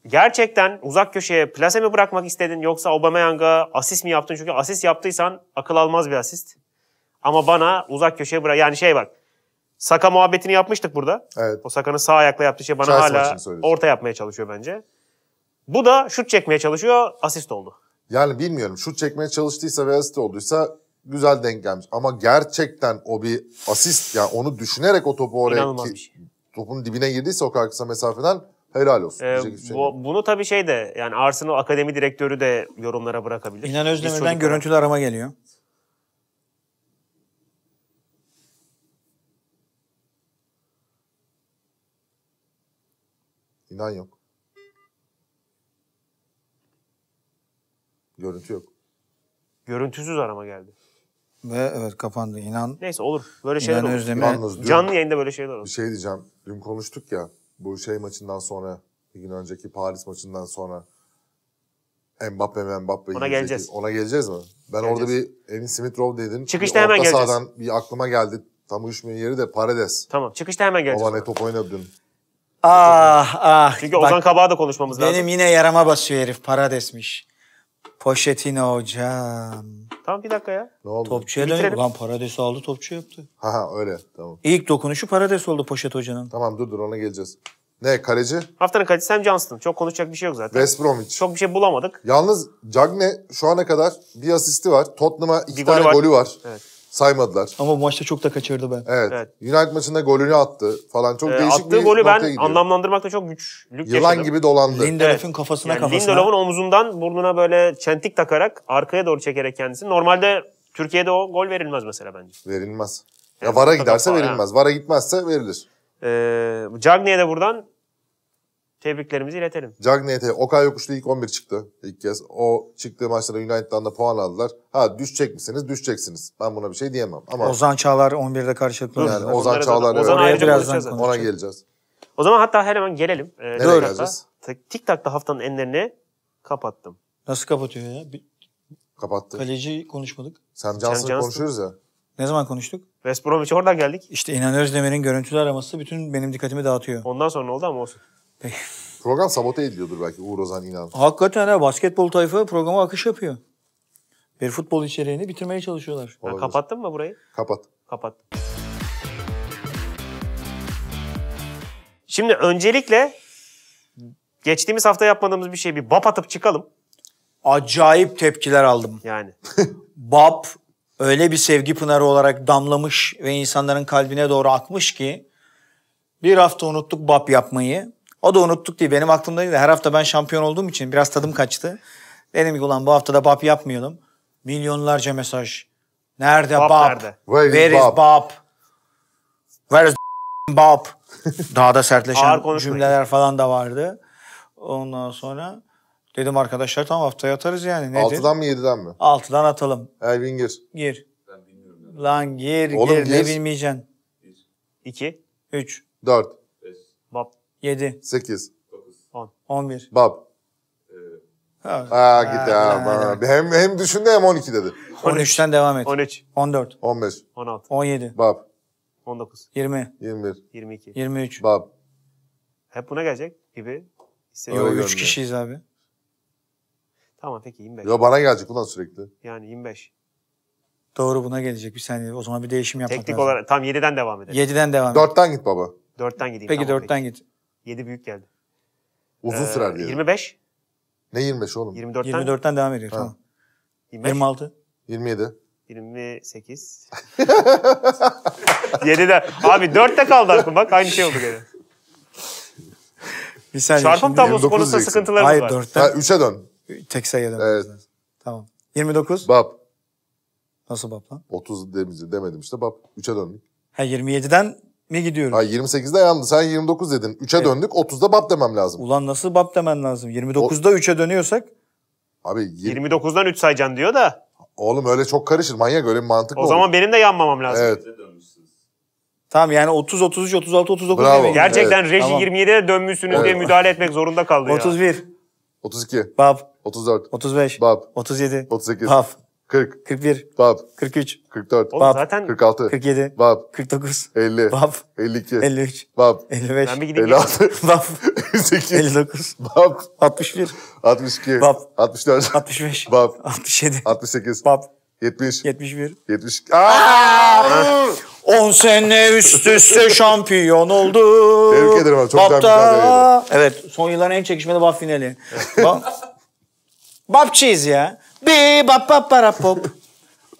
gerçekten uzak köşeye plase mi bırakmak istedin yoksa Aubameyang'a asist mi yaptın? Çünkü asist yaptıysan akıl almaz bir asist. Ama bana uzak köşeye bırak. Yani şey bak. Saka muhabbetini yapmıştık burada. Evet. O Saka'nın sağ ayakla yaptığı şey bana Chelsea hala orta yapmaya çalışıyor bence. Bu da şut çekmeye çalışıyor, asist oldu. Yani bilmiyorum şut çekmeye çalıştıysa ve asist olduysa güzel denk gelmiş. Ama gerçekten o bir asist yani onu düşünerek o topu oraya ki, şey. topun dibine girdiyse o kadar kısa mesafeden Helal olsun. Ee, bu, bunu tabii şey de yani Arsenal Akademi Direktörü de yorumlara bırakabilir. İnan Özdemir'den görüntülü arama geliyor. İnan yok. Görüntü yok. Görüntüsüz arama geldi. Ve evet kapandı. İnan. Neyse olur. Böyle şeyler olur. Özdemir. Yalnız dün, canlı yayında böyle şeyler olur. Bir şey diyeceğim. Dün konuştuk ya bu şey maçından sonra bir gün önceki Paris maçından sonra Mbappe mi Mbappe ona geleceğiz. Ona geleceğiz mi? Ben geleceğiz. orada bir Emin Smith Rowe dedin. Çıkışta hemen geleceğiz. Sahadan bir aklıma geldi. Tam uyuşmayan yeri de Paredes. Tamam çıkışta hemen geleceğiz. Ama ne top oynadı dün. Ah ah. Çünkü Ozan Kabağ'a da konuşmamız benim lazım. Benim yine yarama basıyor herif. Parades'miş. Poşetini hocam. Tamam bir dakika ya. Ne oldu? Topçuya dönüyor. Bitirelim. Ulan Parades'i aldı topçu yaptı. Ha ha öyle tamam. İlk dokunuşu Parades oldu Poşet hocanın. Tamam dur dur ona geleceğiz. Ne kaleci? Haftanın kalecisi Sam Johnston. Çok konuşacak bir şey yok zaten. West Bromwich. Çok bir şey bulamadık. Yalnız Cagne şu ana kadar bir asisti var. Tottenham'a iki Bir golü var. golü var. Evet saymadılar. Ama bu maçta çok da kaçırdı ben. Evet. evet. United maçında golünü attı falan. Çok ee, değişik attığı bir golü ben gidiyor. anlamlandırmakta çok güç. Yılan yaşadım. gibi dolandı. Lindelof'un evet. kafasına yani kafasına. Lindelof'un omuzundan burnuna böyle çentik takarak arkaya doğru çekerek kendisini. Normalde Türkiye'de o gol verilmez mesela bence. Verilmez. Ya yani VAR'a giderse verilmez. VAR'a gitmezse verilir. Ee, Cagney'e de buradan Tebriklerimizi iletelim. Cagney'e Okay Yokuşlu ilk 11 çıktı ilk kez. O çıktığı maçlarda United'dan da puan aldılar. Ha düşecek misiniz? Düşeceksiniz. Ben buna bir şey diyemem. Ama Ozan Çağlar 11'de karşılıklı. Yani Ozan Çağlar Ozan evet. birazdan ona geleceğiz. O zaman hatta her hemen gelelim. Ee, Nereye Doğru. geleceğiz? Tik takta haftanın enlerini kapattım. Nasıl kapatıyor ya? Bir... Kapattı. Kaleci konuşmadık. Sen Johnson'ı konuşuyoruz ya. Ne zaman konuştuk? West Bromwich oradan geldik. İşte İnan Özdemir'in görüntülü araması bütün benim dikkatimi dağıtıyor. Ondan sonra ne oldu ama olsun. Program sabote ediliyordur belki Uğur Ozan inan. Hakikaten ha basketbol tayfa programa akış yapıyor. Bir futbol içeriğini bitirmeye çalışıyorlar. Ha, kapattın mı burayı? Kapat. Kapat. Şimdi öncelikle geçtiğimiz hafta yapmadığımız bir şey bir bap atıp çıkalım. Acayip tepkiler aldım. Yani. Bab öyle bir sevgi pınarı olarak damlamış ve insanların kalbine doğru akmış ki bir hafta unuttuk bap yapmayı. O da unuttuk diye benim aklımdaydı. Her hafta ben şampiyon olduğum için biraz tadım kaçtı. Dedim ki ulan bu hafta da BAP yapmayalım. Milyonlarca mesaj. Nerede BAP? BAP? Nerede? Where, Where is BAP? BAP? Where is BAP? Daha da sertleşen cümleler falan da vardı. Ondan sonra dedim arkadaşlar tamam haftaya atarız yani. Nedir? 6'dan mı 7'den mi? 6'dan atalım. Elvin gir. Gir. Lan gir Oğlum, gir. gir. Ne bilmeyeceksin? 2. 3. 4. 5. BAP 7, 8, 10, 11. Bab. Ee, ha, Aa gitti ha. bana. Hem, hem düşündü hem 12 dedi. 13'ten devam et. 13, 14, 15, 16, 17, Bab, 19, 20, 21, 22. 23. Bab. Hep buna gelecek gibi hissediyorum. Yo, öyle 3 kişiyiz abi. Tamam peki 25. Yo bana gelecek ulan sürekli. Yani 25. Doğru buna gelecek bir saniye. O zaman bir değişim yapmak Teknik lazım. olarak tam 7'den devam edelim. 7'den devam et. 4'ten git baba. 4'ten gideyim. Peki tamam, 4'ten git. 7 büyük geldi. Uzun ee, sürer diye. 25. Ne 25 oğlum? 24'ten. 24'ten devam ediyor. Ha. Tamam. 26. 27. 28. 7'de. Abi 4'te kaldı aklım bak aynı şey oldu gene. Bir saniye Çarpım şimdi. tablosu konusunda sıkıntılarımız Hayır, var. Hayır 4'ten. 3'e dön. Tek sayıya dön. Evet. Tamam. 29. Bab. Nasıl bab lan? 30 demedim işte bab. 3'e döndük. Ha 27'den mi gidiyoruz? Hayır 28'de yandı. Sen 29 dedin. 3'e evet. döndük. 30'da bab demem lazım. Ulan nasıl bab demen lazım? 29'da o... 3'e dönüyorsak? Abi 20... 29'dan 3 sayacaksın diyor da. Oğlum öyle çok karışır. Manyak öyle bir mantık O olur. zaman benim de yanmamam lazım. Evet. Tamam yani 30, 33, 36, 39 Bravo. Demek. Gerçekten evet. reji tamam. 27'de dönmüşsünüz evet. diye müdahale etmek zorunda kaldı 31. ya. 31. 32. Bab. 34. 35. Bab. 37. 38. Bab. 40. 41. Bab. 43. 44. Oğlum Bab. zaten 46. 47. Bab. 49. 50. Bab. 52. 53. Bab. 55. Ben bir gideyim. 56. Bab. 58. 59. Bab. 61. 62. Bab. 64. 65. Bab. 67. 68. Bab. 70. 71. 70. Aa! 10 sene üst üste şampiyon oldu. Tebrik ederim abi. Çok güzel bir Evet. Son yılların en çekişmeli Bab finali. Bab... Babçıyız ya. Biba pa para pop.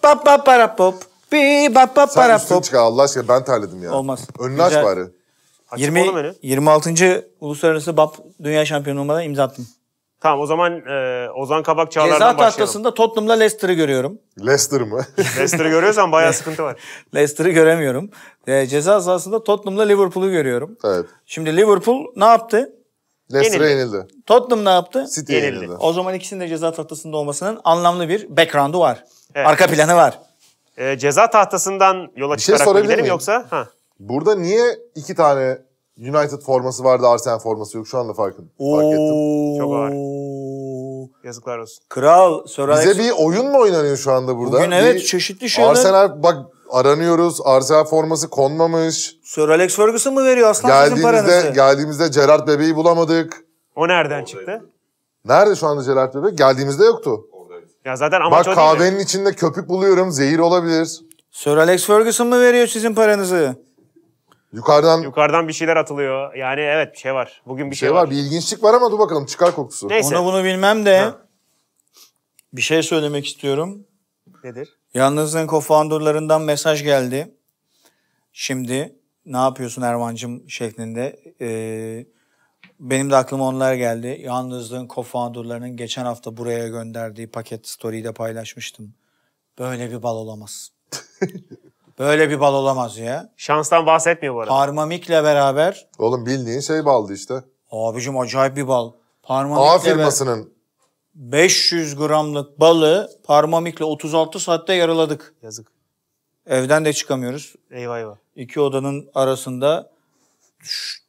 Pa pa para pop. Biba pa Sen para üstünü pop. çıkar Allah aşkına ben terledim ya. Olmaz. Önünü aç bari. 20, 26. Uluslararası BAP Dünya Şampiyonu olmadan imza attım. Tamam o zaman e, Ozan Kabak Çağlar'dan Ceza başlayalım. tahtasında Tottenham'la Leicester'ı görüyorum. Leicester mı? Leicester'ı görüyorsan bayağı sıkıntı var. Leicester'ı göremiyorum. E, ceza sahasında Tottenham'la Liverpool'u görüyorum. evet. Şimdi Liverpool ne yaptı? Leicester'a yenildi. yenildi. Tottenham ne yaptı? City yenildi. yenildi. O zaman ikisinin de ceza tahtasında olmasının anlamlı bir background'u var. Evet. Arka planı var. E, ceza tahtasından yola bir şey çıkarak şey gidelim miyim? yoksa? Ha. Burada niye iki tane United forması vardı, Arsenal forması yok. Şu anda farkın, Oo. fark ettim. Çok ağır. Yazıklar olsun. Kral, Sir Bize bir oyun mu oynanıyor şu anda burada? Bugün evet bir çeşitli şeyler. Arsenal bak aranıyoruz. Arsenal forması konmamış. Sir Alex Ferguson mı veriyor aslan geldiğimizde, sizin paranızı? Geldiğimizde Gerard Bebeği bulamadık. O nereden Oradaydı. çıktı? Nerede şu anda Gerard Bebe? Geldiğimizde yoktu. Oradaydı. Ya zaten amaç Bak o değil mi? kahvenin içinde köpük buluyorum. Zehir olabilir. Sir Alex Ferguson mu veriyor sizin paranızı? Yukarıdan bir Yukarıdan bir şeyler atılıyor. Yani evet bir şey var. Bugün bir, şey, şey var. var. Bir ilginçlik var ama dur bakalım çıkar kokusu. Neyse. Onu bunu bilmem de Ha. bir şey söylemek istiyorum. Nedir? Yalnızlığın co-founderlarından mesaj geldi. Şimdi ne yapıyorsun Erman'cım şeklinde. Ee, benim de aklıma onlar geldi. Yalnızlığın co-founderlarının geçen hafta buraya gönderdiği paket story'yi de paylaşmıştım. Böyle bir bal olamaz. Böyle bir bal olamaz ya. Şanstan bahsetmiyor bu arada. Parmamik'le beraber. Oğlum bildiğin şey baldı işte. Abicim acayip bir bal. Parmamik'le A firmasının 500 gramlık balı parmamikle 36 saatte yaraladık. Yazık. Evden de çıkamıyoruz. Eyvah eyvah. İki odanın arasında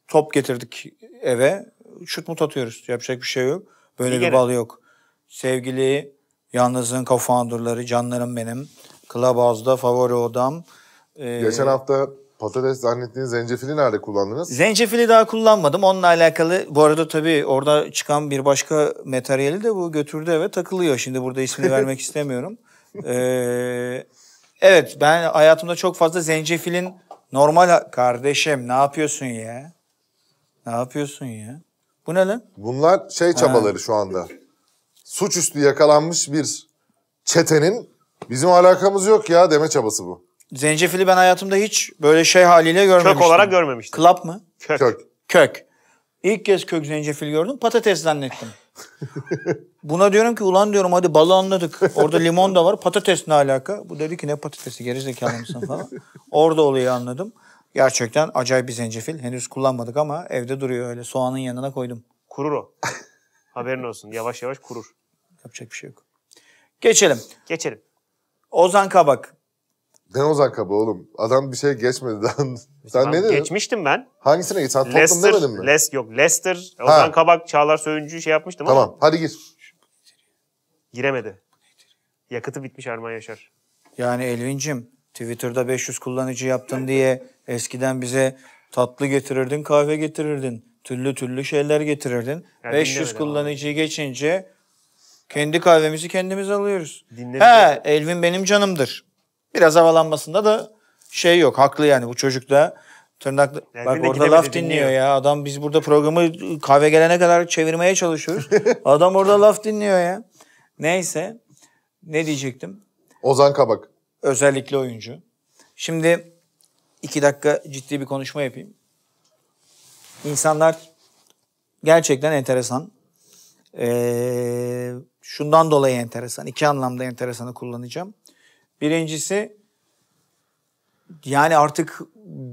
top getirdik eve. Şut mut atıyoruz. Yapacak bir şey yok. Böyle İyi bir gene. bal yok. Sevgili yalnızın co-founderları, canlarım benim. Clubhouse'da favori odam. Ee, Geçen hafta Patates zannettiğin zencefili nerede kullandınız? Zencefili daha kullanmadım. Onunla alakalı bu arada tabii orada çıkan bir başka materyali de bu götürdü eve takılıyor. Şimdi burada ismini vermek istemiyorum. Ee, evet ben hayatımda çok fazla zencefilin normal kardeşim ne yapıyorsun ya? Ne yapıyorsun ya? Bu ne lan? Bunlar şey çabaları ha. şu anda. Suçüstü yakalanmış bir çetenin bizim alakamız yok ya deme çabası bu. Zencefili ben hayatımda hiç böyle şey haliyle görmemiştim. Kök olarak görmemiştim. Klap mı? Kök. Kök. Kök. İlk kez kök zencefil gördüm. Patates zannettim. Buna diyorum ki ulan diyorum hadi balı anladık. Orada limon da var. Patates ne alaka? Bu dedi ki ne patatesi gerizekalı mısın falan. Orada olayı anladım. Gerçekten acayip bir zencefil. Henüz kullanmadık ama evde duruyor öyle. Soğanın yanına koydum. Kurur o. Haberin olsun. Yavaş yavaş kurur. Yapacak bir şey yok. Geçelim. Geçelim. Ozan Kabak. Ne Ozan Kabı oğlum? Adam bir şey geçmedi. Sen ben ne dedin? Geçmiştim ben. Hangisine geç? Sen Tottenham demedin mi? Les, yok Leicester, Ozan Kabak, Çağlar Söyüncü'yü şey yapmıştım tamam, ama. Tamam hadi gir. Giremedi. Yakıtı bitmiş Erman Yaşar. Yani Elvin'cim Twitter'da 500 kullanıcı yaptın diye eskiden bize tatlı getirirdin, kahve getirirdin. Türlü türlü şeyler getirirdin. Yani 500 kullanıcıyı abi. geçince kendi kahvemizi kendimiz alıyoruz. Dinlemedim. He, Elvin benim canımdır. Biraz havalanmasında da şey yok. Haklı yani bu çocuk da tırnak yani bak orada laf dinliyor. dinliyor ya. Adam biz burada programı kahve gelene kadar çevirmeye çalışıyoruz. Adam orada laf dinliyor ya. Neyse. Ne diyecektim? Ozan Kabak. Özellikle oyuncu. Şimdi iki dakika ciddi bir konuşma yapayım. İnsanlar gerçekten enteresan. Ee, şundan dolayı enteresan. İki anlamda enteresanı kullanacağım. Birincisi yani artık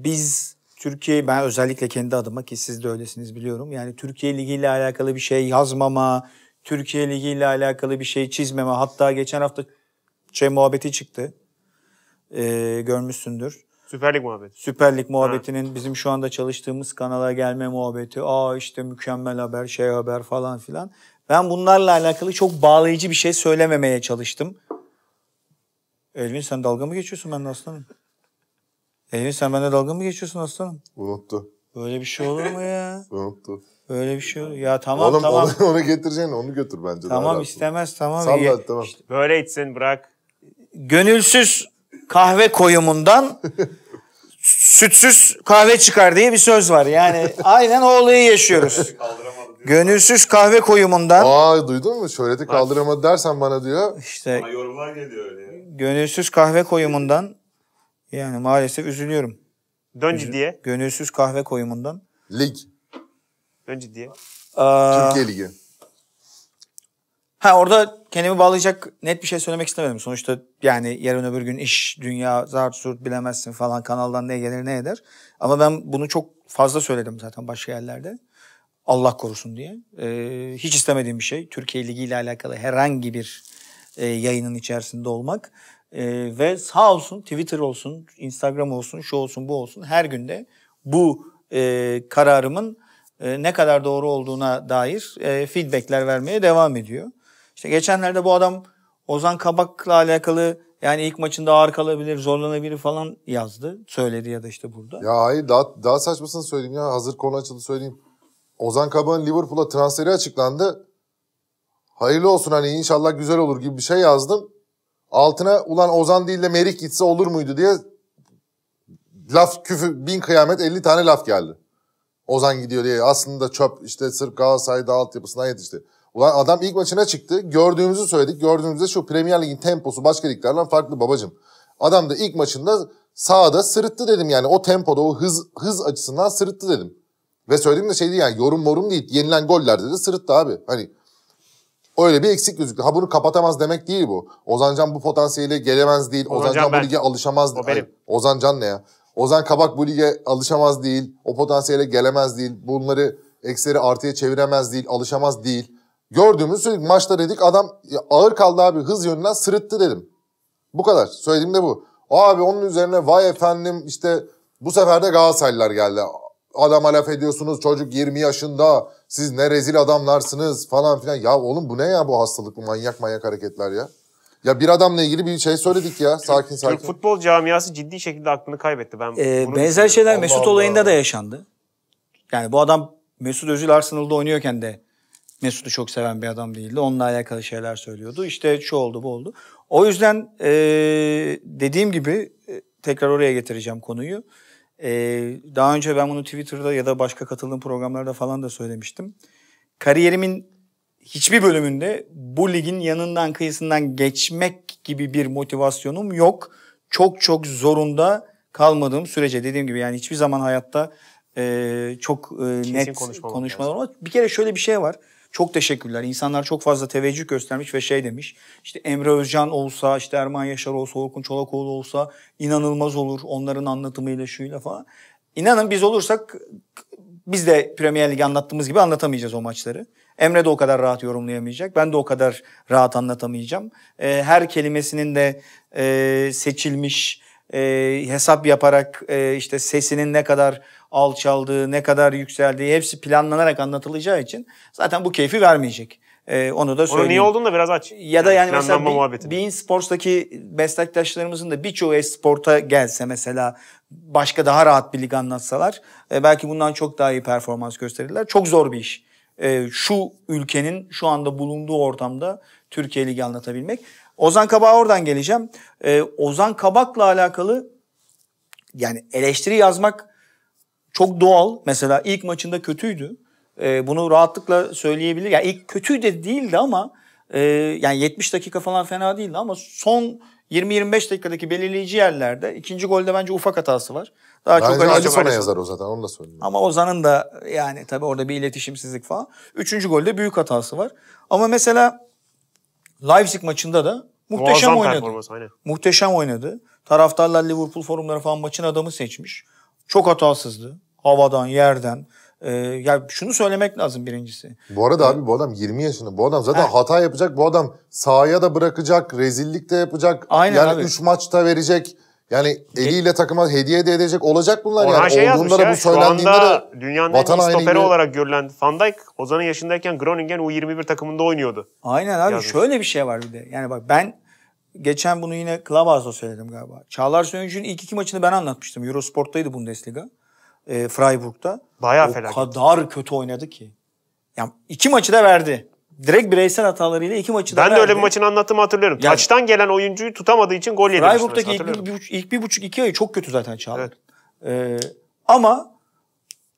biz Türkiye ben özellikle kendi adıma ki siz de öylesiniz biliyorum. Yani Türkiye Ligi ile alakalı bir şey yazmama, Türkiye Ligi ile alakalı bir şey çizmeme. Hatta geçen hafta şey muhabbeti çıktı. Ee, görmüşsündür. Süper Lig muhabbeti. Süper Lig muhabbetinin ha. bizim şu anda çalıştığımız kanala gelme muhabbeti. Aa işte mükemmel haber, şey haber falan filan. Ben bunlarla alakalı çok bağlayıcı bir şey söylememeye çalıştım. Elvin sen dalga mı geçiyorsun benimle aslanım? Elvin sen benimle dalga mı geçiyorsun aslanım? Unuttu. Böyle bir şey olur mu ya? Unuttu. Böyle bir şey olur. Ya tamam Oğlum, tamam. Onu, onu getireceksin onu götür bence. Tamam istemez tamam. Salla tamam. İşte, böyle içsin bırak. Gönülsüz kahve koyumundan sütsüz kahve çıkar diye bir söz var. Yani aynen o olayı yaşıyoruz. Kaldıramaz. Gönülsüz kahve koyumundan. Aa duydun mu? Şöhreti kaldıramadı dersen bana diyor. İşte Ama yorumlar geliyor öyle. ya. gönülsüz kahve koyumundan yani maalesef üzülüyorum. Dön ciddiye. Gönülsüz kahve koyumundan. Lig. Dön ciddiye. Türkiye Ligi. ha orada kendimi bağlayacak net bir şey söylemek istemedim. Sonuçta yani yarın öbür gün iş, dünya, zart surt bilemezsin falan kanaldan ne gelir ne eder. Ama ben bunu çok fazla söyledim zaten başka yerlerde. Allah korusun diye. E, hiç istemediğim bir şey. Türkiye Ligi ile alakalı herhangi bir e, yayının içerisinde olmak. E, ve sağ olsun Twitter olsun, Instagram olsun, şu olsun, bu olsun her günde bu e, kararımın e, ne kadar doğru olduğuna dair e, feedbackler vermeye devam ediyor. İşte geçenlerde bu adam Ozan Kabak'la alakalı yani ilk maçında ağır kalabilir, zorlanabilir falan yazdı. Söyledi ya da işte burada. Ya hayır daha, daha saçmasını söyleyeyim ya. Hazır konu açıldı söyleyeyim. Ozan Kabak'ın Liverpool'a transferi açıklandı. Hayırlı olsun hani inşallah güzel olur gibi bir şey yazdım. Altına ulan Ozan değil de Merik gitse olur muydu diye laf küfü bin kıyamet 50 tane laf geldi. Ozan gidiyor diye aslında çöp işte sırf Galatasaray'da altyapısından yetişti. Ulan adam ilk maçına çıktı. Gördüğümüzü söyledik. Gördüğümüzde şu Premier Lig'in temposu başka liglerden farklı babacım. Adam da ilk maçında sağda sırıttı dedim yani. O tempoda o hız hız açısından sırıttı dedim. Ve söylediğim de şeydi yani yorum morum değil. Yenilen gollerde de sırıttı abi. Hani öyle bir eksik gözüktü. Ha bunu kapatamaz demek değil bu. Ozan Can bu potansiyeli gelemez değil. Ozan Ozancan ben. bu lige alışamaz. O benim. Ozancan ne ya? Ozan Kabak bu lige alışamaz değil. O potansiyele gelemez değil. Bunları eksileri artıya çeviremez değil. Alışamaz değil. Gördüğümüz sürekli maçta dedik adam ağır kaldı abi. Hız yönünden sırıttı dedim. Bu kadar. Söylediğim de bu. Abi onun üzerine vay efendim işte bu sefer de Galatasaraylılar geldi adama laf ediyorsunuz çocuk 20 yaşında siz ne rezil adamlarsınız falan filan. Ya oğlum bu ne ya bu hastalık bu manyak manyak hareketler ya. Ya bir adamla ilgili bir şey söyledik ya sakin sakin. Türk futbol camiası ciddi şekilde aklını kaybetti. Ben ee, benzer şeyler Mesut Allah. olayında da yaşandı. Yani bu adam Mesut Özil Arsenal'da oynuyorken de Mesut'u çok seven bir adam değildi. Onunla alakalı şeyler söylüyordu. İşte şu oldu bu oldu. O yüzden e, dediğim gibi e, tekrar oraya getireceğim konuyu. Ee, daha önce ben bunu Twitter'da ya da başka katıldığım programlarda falan da söylemiştim. Kariyerimin hiçbir bölümünde bu ligin yanından kıyısından geçmek gibi bir motivasyonum yok. Çok çok zorunda kalmadığım sürece dediğim gibi yani hiçbir zaman hayatta e, çok e, net konuşmalar var. Bir kere şöyle bir şey var. Çok teşekkürler. İnsanlar çok fazla teveccüh göstermiş ve şey demiş. İşte Emre Özcan olsa, işte Erman Yaşar olsa, Orkun Çolakoğlu olsa inanılmaz olur onların anlatımıyla şuyla falan. İnanın biz olursak biz de Premier Lig anlattığımız gibi anlatamayacağız o maçları. Emre de o kadar rahat yorumlayamayacak. Ben de o kadar rahat anlatamayacağım. E, her kelimesinin de e, seçilmiş, e, hesap yaparak e, işte sesinin ne kadar alçaldığı, ne kadar yükseldiği hepsi planlanarak anlatılacağı için zaten bu keyfi vermeyecek. Ee, onu da söyleyeyim. Onun niye olduğunu da biraz aç. Ya da yani, yani mesela muhabbetini. Bein Sports'taki meslektaşlarımızın da birçoğu esporta gelse mesela başka daha rahat bir lig anlatsalar e, belki bundan çok daha iyi performans gösterirler. Çok zor bir iş. E, şu ülkenin şu anda bulunduğu ortamda Türkiye Ligi anlatabilmek. Ozan Kabak'a oradan geleceğim. E, Ozan Kabak'la alakalı yani eleştiri yazmak çok doğal. Mesela ilk maçında kötüydü. E, bunu rahatlıkla söyleyebilir. Yani ilk kötü de değildi ama e, yani 70 dakika falan fena değildi ama son 20-25 dakikadaki belirleyici yerlerde ikinci golde bence ufak hatası var. Daha bence çok Ali Ozan'a yazar o zaten onu da söyleyeyim. Ama Ozan'ın da yani tabii orada bir iletişimsizlik falan. Üçüncü golde büyük hatası var. Ama mesela Leipzig maçında da muhteşem Muazzam oynadı. Muhteşem oynadı. Taraftarlar Liverpool forumları falan maçın adamı seçmiş. Çok hatasızdı havadan, yerden. Ee, ya şunu söylemek lazım birincisi. Bu arada ee, abi bu adam 20 yaşında. Bu adam zaten he. hata yapacak. Bu adam sahaya da bırakacak, rezillik de yapacak. Aynen yani abi. 3 maçta verecek. Yani eliyle takıma hediye de edecek olacak bunlar Orhan yani. Şey Olduğunda da bu söylendiğinde de dünyanın vatan en iyi stoperi hainiyle... olarak görülen Van Dijk Ozan'ın yaşındayken Groningen U21 takımında oynuyordu. Aynen abi yazmış. şöyle bir şey var bir de. Yani bak ben geçen bunu yine Clubhouse'da söyledim galiba. Çağlar Söyüncü'nün ilk iki maçını ben anlatmıştım. Eurosport'taydı Bundesliga e, Freiburg'da. Bayağı o felaket. O kadar kötü oynadı ki. Yani iki maçı da verdi. Direkt bireysel hatalarıyla iki maçı ben da verdi. Ben de öyle bir maçını anlattığımı hatırlıyorum. Yani, Taçtan gelen oyuncuyu tutamadığı için gol yedi. Freiburg'daki ilk, bir, ilk bir buçuk iki ayı çok kötü zaten Çağlar. Evet. Ee, ama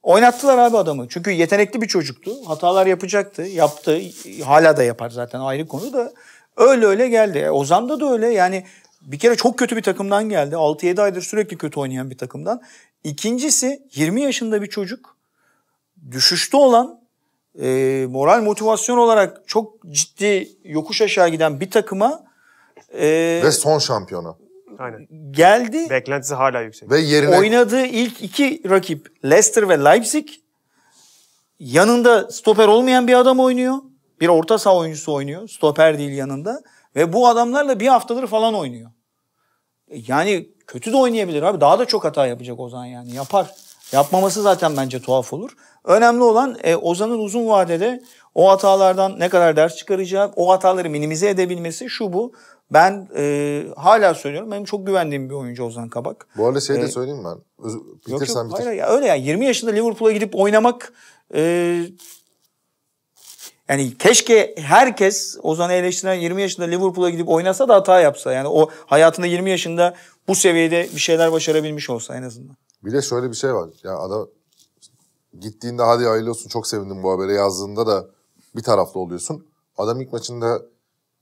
Oynattılar abi adamı. Çünkü yetenekli bir çocuktu. Hatalar yapacaktı. Yaptı. Hala da yapar zaten ayrı konu da. Öyle öyle geldi. E, Ozan'da da öyle. Yani bir kere çok kötü bir takımdan geldi. 6-7 aydır sürekli kötü oynayan bir takımdan. İkincisi 20 yaşında bir çocuk düşüşte olan e, moral motivasyon olarak çok ciddi yokuş aşağı giden bir takıma e, ve son şampiyona Aynen. geldi. Beklentisi hala yüksek. Ve yerine oynadığı ilk iki rakip Leicester ve Leipzig yanında stoper olmayan bir adam oynuyor. Bir orta saha oyuncusu oynuyor. Stoper değil yanında ve bu adamlarla bir haftadır falan oynuyor. E, yani Kötü de oynayabilir abi. Daha da çok hata yapacak Ozan yani. Yapar. Yapmaması zaten bence tuhaf olur. Önemli olan e, Ozan'ın uzun vadede o hatalardan ne kadar ders çıkaracağı, o hataları minimize edebilmesi şu bu. Ben e, hala söylüyorum. Benim çok güvendiğim bir oyuncu Ozan Kabak. Bu arada şey de e, söyleyeyim ben. bitirsen yok, yok, bitir. Hayır, ya, öyle yani 20 yaşında Liverpool'a gidip oynamak e, yani keşke herkes Ozan'ı eleştiren 20 yaşında Liverpool'a gidip oynasa da hata yapsa. Yani o hayatında 20 yaşında bu seviyede bir şeyler başarabilmiş olsa en azından. Bir de şöyle bir şey var. Ya adam gittiğinde hadi hayırlı olsun çok sevindim bu habere yazdığında da bir taraflı oluyorsun. Adam ilk maçında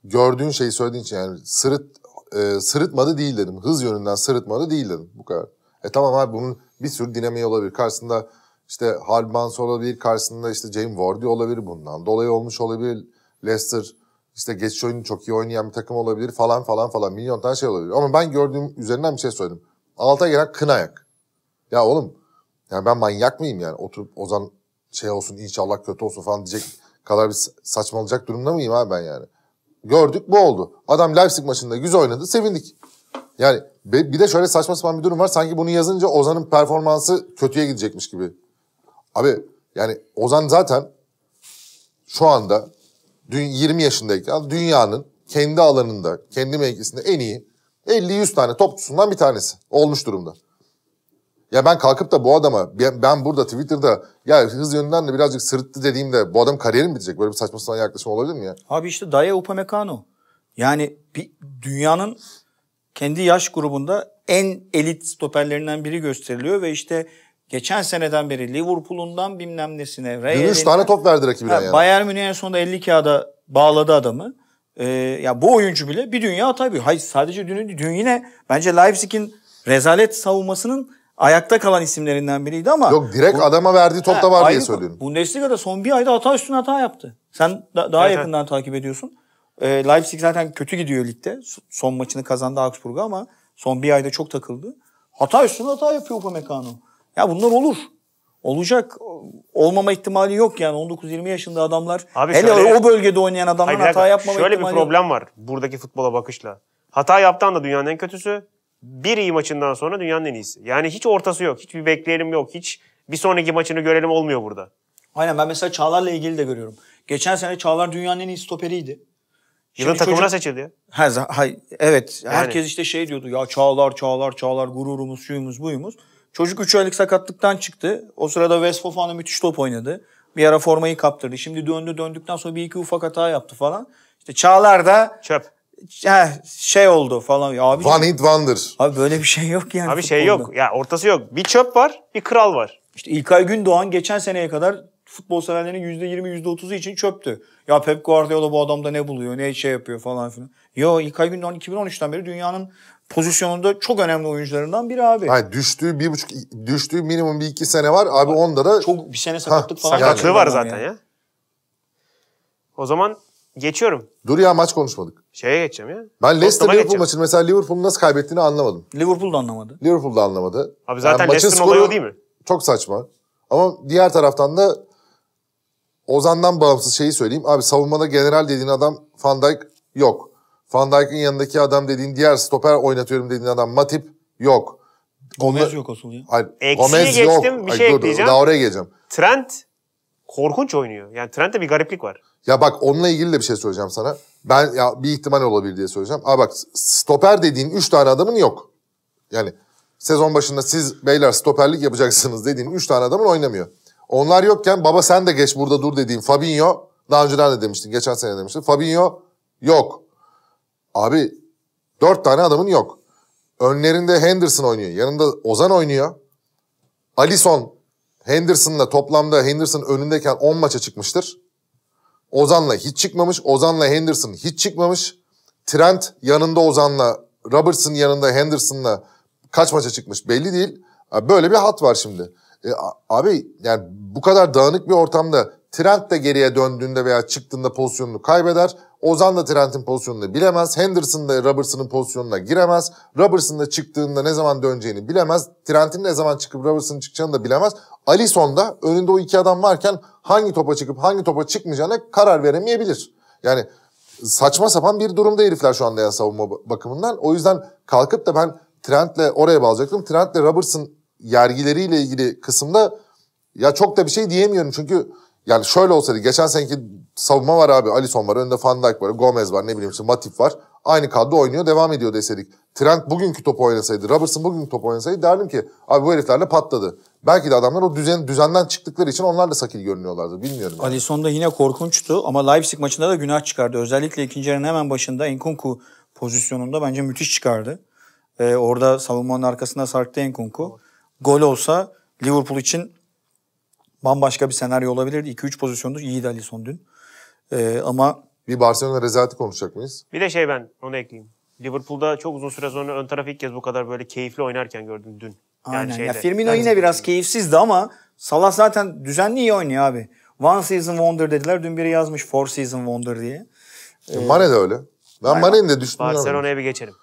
gördüğün şeyi söylediğin için yani sırıt e, sırıtmadı değil dedim. Hız yönünden sırıtmadı değil dedim. Bu kadar. E tamam abi bunun bir sürü dinamiği olabilir. Karşısında işte Halbans olabilir karşısında işte James Wardy olabilir bundan. Dolayı olmuş olabilir Leicester işte geçiş oyunu çok iyi oynayan bir takım olabilir falan falan falan milyon tane şey olabilir. Ama ben gördüğüm üzerinden bir şey söyledim. Alta gelen kınayak. Ya oğlum yani ben manyak mıyım yani oturup Ozan şey olsun inşallah kötü olsun falan diyecek kadar bir saçmalayacak durumda mıyım abi ben yani. Gördük bu oldu. Adam Leipzig maçında güzel oynadı sevindik. Yani bir de şöyle saçma sapan bir durum var. Sanki bunu yazınca Ozan'ın performansı kötüye gidecekmiş gibi Abi yani Ozan zaten şu anda 20 yaşındayken dünyanın kendi alanında, kendi mevkisinde en iyi 50-100 tane topçusundan bir tanesi olmuş durumda. Ya ben kalkıp da bu adama ben burada Twitter'da ya hız yönünden de birazcık sırıttı dediğimde bu adam kariyerim bitecek. Böyle bir saçma sapan yaklaşım olabilir mi ya? Abi işte Daya Upamecano. Yani bir dünyanın kendi yaş grubunda en elit stoperlerinden biri gösteriliyor ve işte Geçen seneden beri Liverpool'undan bilmem nesine. Dün 3 tane top verdi rakibine yani. yani. Bayern Münih'e sonunda 50 kağıda bağladı adamı. Ee, ya bu oyuncu bile bir dünya tabii. Hayır sadece dün, dün yine bence Leipzig'in rezalet savunmasının ayakta kalan isimlerinden biriydi ama... Yok direkt bu, adama verdiği top da var diye söylüyorum. Bundesliga'da son bir ayda hata üstüne hata yaptı. Sen da, daha evet, yakından takip ediyorsun. E, Leipzig zaten kötü gidiyor ligde. Son maçını kazandı Augsburg'a ama son bir ayda çok takıldı. Hata üstüne hata yapıyor Upamecano. Ya bunlar olur. Olacak. Olmama ihtimali yok yani 19-20 yaşında adamlar. Abi hele şöyle, o bölgede oynayan adamlar hata yapmama şöyle ihtimali Şöyle bir problem var buradaki futbola bakışla. Hata yaptan da dünyanın en kötüsü. Bir iyi maçından sonra dünyanın en iyisi. Yani hiç ortası yok. Hiç bir bekleyelim yok. Hiç bir sonraki maçını görelim olmuyor burada. Aynen ben mesela Çağlar'la ilgili de görüyorum. Geçen sene Çağlar dünyanın en iyi stoperiydi. Yılın Şimdi takımına çocuk... seçildi ya. Ha, ha, evet. Yani. Herkes işte şey diyordu ya Çağlar, Çağlar, Çağlar gururumuz, suyumuz, buyumuz. Çocuk 3 aylık sakatlıktan çıktı. O sırada West Fofana müthiş top oynadı. Bir ara formayı kaptırdı. Şimdi döndü döndükten sonra bir iki ufak hata yaptı falan. İşte Çağlar da Çöp. He, şey oldu falan. Abi, One hit wonder. Abi böyle bir şey yok yani. Abi şey yok. Ya ortası yok. Bir çöp var, bir kral var. İşte İlkay Gündoğan geçen seneye kadar futbol severlerinin %20 %30'u için çöptü. Ya Pep Guardiola bu adamda ne buluyor, ne şey yapıyor falan filan. Yo İlkay Gündoğan 2013'ten beri dünyanın pozisyonunda çok önemli oyuncularından biri abi. Hayır, düştüğü bir buçuk, düştüğü minimum bir iki sene var. Abi, abi onda da... Çok bir sene sakatlık ha, falan. Sakatlığı var zaten ya. ya. O zaman geçiyorum. Dur ya maç konuşmadık. Şeye geçeceğim ya. Ben Leicester Liverpool maçını mesela Liverpool'un nasıl kaybettiğini anlamadım. Liverpool da anlamadı. Liverpool da anlamadı. Abi zaten yani Leicester'ın olayı o değil mi? Çok saçma. Ama diğer taraftan da Ozan'dan bağımsız şeyi söyleyeyim. Abi savunmada general dediğin adam Van Dijk yok. Van Dijk'in yanındaki adam dediğin diğer stoper oynatıyorum dediğin adam Matip yok. Gomez Onlar, yok asıl ya. Hayır, Eksiği Gomez geçtim yok. bir şey dur, ekleyeceğim. Daha oraya geleceğim. Trent korkunç oynuyor. Yani Trent'te bir gariplik var. Ya bak onunla ilgili de bir şey söyleyeceğim sana. Ben ya bir ihtimal olabilir diye söyleyeceğim. Aa bak stoper dediğin 3 tane adamın yok. Yani sezon başında siz beyler stoperlik yapacaksınız dediğin 3 tane adamın oynamıyor. Onlar yokken baba sen de geç burada dur dediğin Fabinho daha önceden de demiştin geçen sene demiştin. Fabinho yok. Abi dört tane adamın yok. Önlerinde Henderson oynuyor. Yanında Ozan oynuyor. Alison Henderson'la toplamda Henderson önündeyken 10 maça çıkmıştır. Ozan'la hiç çıkmamış. Ozan'la Henderson hiç çıkmamış. Trent yanında Ozan'la, Robertson yanında Henderson'la kaç maça çıkmış belli değil. Böyle bir hat var şimdi. E, abi yani bu kadar dağınık bir ortamda Trent de geriye döndüğünde veya çıktığında pozisyonunu kaybeder. Ozan da Trent'in pozisyonunu bilemez. Henderson da Robertson'ın pozisyonuna giremez. Robertson da çıktığında ne zaman döneceğini bilemez. Trent'in ne zaman çıkıp Robertson'ın çıkacağını da bilemez. Alisson da önünde o iki adam varken hangi topa çıkıp hangi topa çıkmayacağına karar veremeyebilir. Yani saçma sapan bir durumda herifler şu anda ya savunma bakımından. O yüzden kalkıp da ben Trent'le oraya bağlayacaktım. Trent'le Robertson yergileriyle ilgili kısımda ya çok da bir şey diyemiyorum çünkü yani şöyle olsaydı geçen seneki savunma var abi. Alisson var, önünde Van Dijk var, Gomez var, ne bileyim işte Matip var. Aynı kadro oynuyor, devam ediyor deseydik. Trent bugünkü topu oynasaydı, Robertson bugünkü topu oynasaydı derdim ki abi bu heriflerle patladı. Belki de adamlar o düzen düzenden çıktıkları için onlar da sakil görünüyorlardı. Bilmiyorum. Yani. Alisson da yine korkunçtu ama Leipzig maçında da günah çıkardı. Özellikle ikinci yarının hemen başında Enkunku pozisyonunda bence müthiş çıkardı. Ee, orada savunmanın arkasında sarktı Enkunku. Gol olsa Liverpool için bambaşka bir senaryo olabilirdi. 2-3 pozisyonda iyiydi Alisson dün. Ee, ama bir Barcelona rezaleti konuşacak mıyız? Bir de şey ben onu ekleyeyim. Liverpool'da çok uzun süre sonra ön taraf ilk kez bu kadar böyle keyifli oynarken gördüm dün. Yani Aynen. Şeyde, ya Firmino yine de... biraz keyifsizdi ama Salah zaten düzenli iyi oynuyor abi. One season wonder dediler. Dün biri yazmış four season wonder diye. Ee, Mane de öyle. Ben Mane'nin de düştüğünü Barcelona'ya bir geçelim.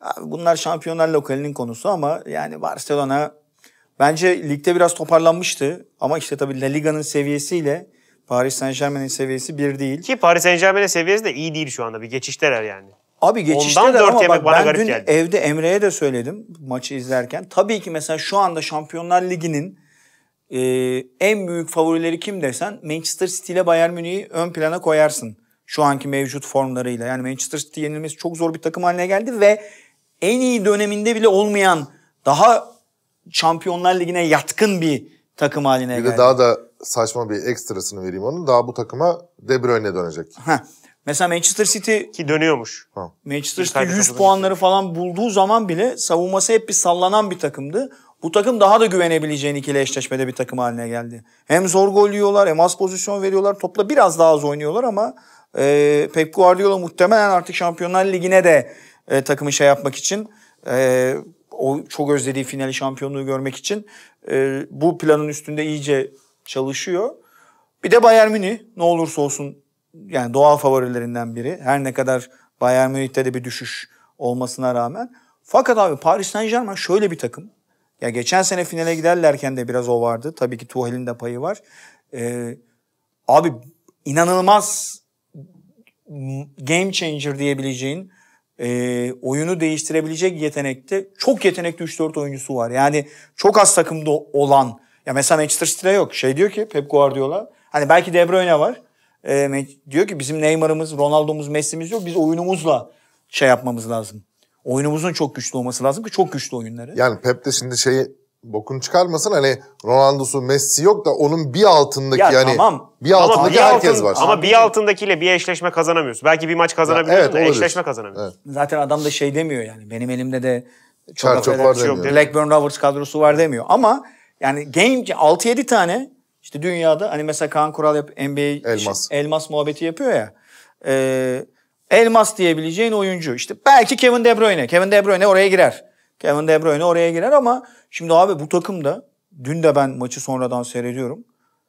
Abi bunlar şampiyonlar lokalinin konusu ama yani Barcelona Bence ligde biraz toparlanmıştı ama işte tabii La Liga'nın seviyesiyle Paris Saint Germain'in seviyesi bir değil. Ki Paris Saint Germain'in seviyesi de iyi değil şu anda. Bir geçişteler yani. Abi geçişteler ama bak, bana ben dün geldi. evde Emre'ye de söyledim maçı izlerken. Tabii ki mesela şu anda Şampiyonlar Ligi'nin e, en büyük favorileri kim desen Manchester City ile Bayern Münih'i ön plana koyarsın. Şu anki mevcut formlarıyla. Yani Manchester City yenilmesi çok zor bir takım haline geldi ve en iyi döneminde bile olmayan daha Şampiyonlar Ligi'ne yatkın bir takım haline geldi. Bir de daha da saçma bir ekstrasını vereyim onun. Daha bu takıma De Bruyne dönecek. Heh. Mesela Manchester City ki dönüyormuş. Manchester City 100 puanları falan bulduğu zaman bile savunması hep bir sallanan bir takımdı. Bu takım daha da güvenebileceğin ikili eşleşmede bir takım haline geldi. Hem zor gol yiyorlar hem az pozisyon veriyorlar. Topla biraz daha az oynuyorlar ama e, Pep Guardiola muhtemelen artık Şampiyonlar Ligi'ne de e, takımı şey yapmak için e, o çok özlediği finali şampiyonluğu görmek için e, bu planın üstünde iyice çalışıyor. Bir de Bayern Münih ne olursa olsun yani doğal favorilerinden biri. Her ne kadar Bayern Münih'te de bir düşüş olmasına rağmen. Fakat abi Paris Saint Germain şöyle bir takım. Ya geçen sene finale giderlerken de biraz o vardı. Tabii ki Tuhel'in de payı var. Ee, abi inanılmaz game changer diyebileceğin e, oyunu değiştirebilecek yetenekte çok yetenekli 3-4 oyuncusu var. Yani çok az takımda olan ya mesela Manchester City'de yok. Şey diyor ki Pep Guardiola hani belki De Bruyne var. E, diyor ki bizim Neymar'ımız, Ronaldo'muz, Messi'miz yok. Biz oyunumuzla şey yapmamız lazım. Oyunumuzun çok güçlü olması lazım ki çok güçlü oyunları. Yani Pep de şimdi şeyi bokunu çıkarmasın hani Ronaldo'su Messi yok da onun bir altındaki ya, yani tamam. bir altındaki ama bir herkes altın, var. Ama bir altındakiyle bir eşleşme kazanamıyorsun. Belki bir maç kazanabiliyorsun evet, da olabilir. eşleşme kazanamıyorsun. Evet. Zaten adam da şey demiyor yani benim elimde de çok, Çer, çok var şey demiyor. Blackburn Rovers kadrosu var demiyor ama yani game 6-7 tane işte dünyada hani mesela Kaan Kural yap NBA şey- elmas, şey, elmas muhabbeti yapıyor ya. Eee Elmas diyebileceğin oyuncu. işte belki Kevin De Bruyne. Kevin De Bruyne oraya girer. Kevin De Bruyne oraya girer ama şimdi abi bu takımda dün de ben maçı sonradan seyrediyorum.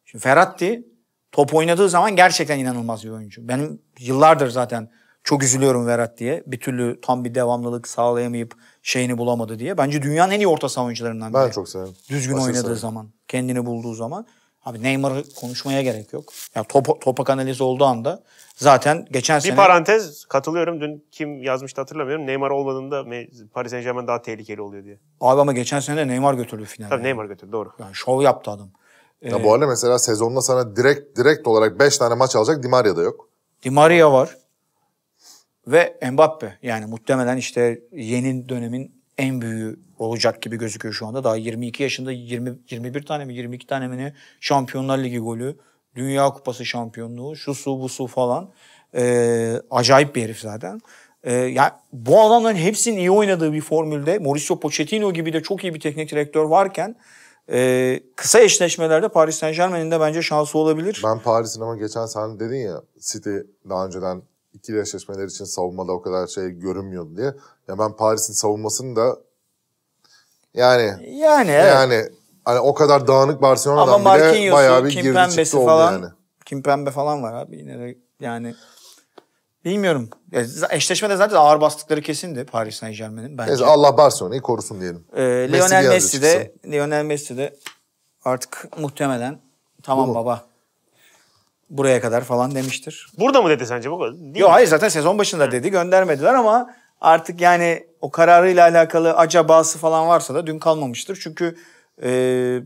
Şimdi Ferratti top oynadığı zaman gerçekten inanılmaz bir oyuncu. Benim yıllardır zaten çok üzülüyorum diye, Bir türlü tam bir devamlılık sağlayamayıp şeyini bulamadı diye. Bence dünyanın en iyi orta saha oyuncularından biri. Ben çok severim. Düzgün Başka oynadığı severim. zaman, kendini bulduğu zaman. Abi Neymar'ı konuşmaya gerek yok. Ya top, topak analizi olduğu anda zaten geçen bir sene... Bir parantez katılıyorum. Dün kim yazmıştı hatırlamıyorum. Neymar olmadığında Paris Saint Germain daha tehlikeli oluyor diye. Abi ama geçen sene Neymar götürdü finale. Tabii Neymar götürdü doğru. Yani şov yaptı adam. Ee, ya bu arada mesela sezonda sana direkt direkt olarak 5 tane maç alacak Di Maria da yok. Di Maria var. Ve Mbappe. Yani muhtemelen işte yeni dönemin en büyüğü olacak gibi gözüküyor şu anda. Daha 22 yaşında 20 21 tane mi 22 tane mi ne Şampiyonlar Ligi golü Dünya Kupası şampiyonluğu, şu su bu su falan. E, acayip bir herif zaten. E, ee, yani bu adamların hepsinin iyi oynadığı bir formülde Mauricio Pochettino gibi de çok iyi bir teknik direktör varken e, kısa eşleşmelerde Paris Saint Germain'in de bence şansı olabilir. Ben Paris'in ama geçen sen dedin ya City daha önceden ikili eşleşmeler için savunmada o kadar şey görünmüyordu diye. Ya ben Paris'in savunmasını da yani yani evet. yani Hani o kadar dağınık Barcelona'dan Ama bile bayağı bir girdi çıktı falan, yani. Kim Pembe falan var abi yine de yani bilmiyorum. Eşleşmede zaten ağır bastıkları kesindi Paris Saint Germain'in bence. Neyse Allah Barcelona'yı korusun diyelim. Ee, Lionel Messi, Messi de Lionel Messi de artık muhtemelen tamam baba buraya kadar falan demiştir. Burada mı dedi sence bu? Yok hayır zaten sezon başında Hı. dedi göndermediler ama artık yani o kararıyla alakalı acabası falan varsa da dün kalmamıştır. Çünkü e,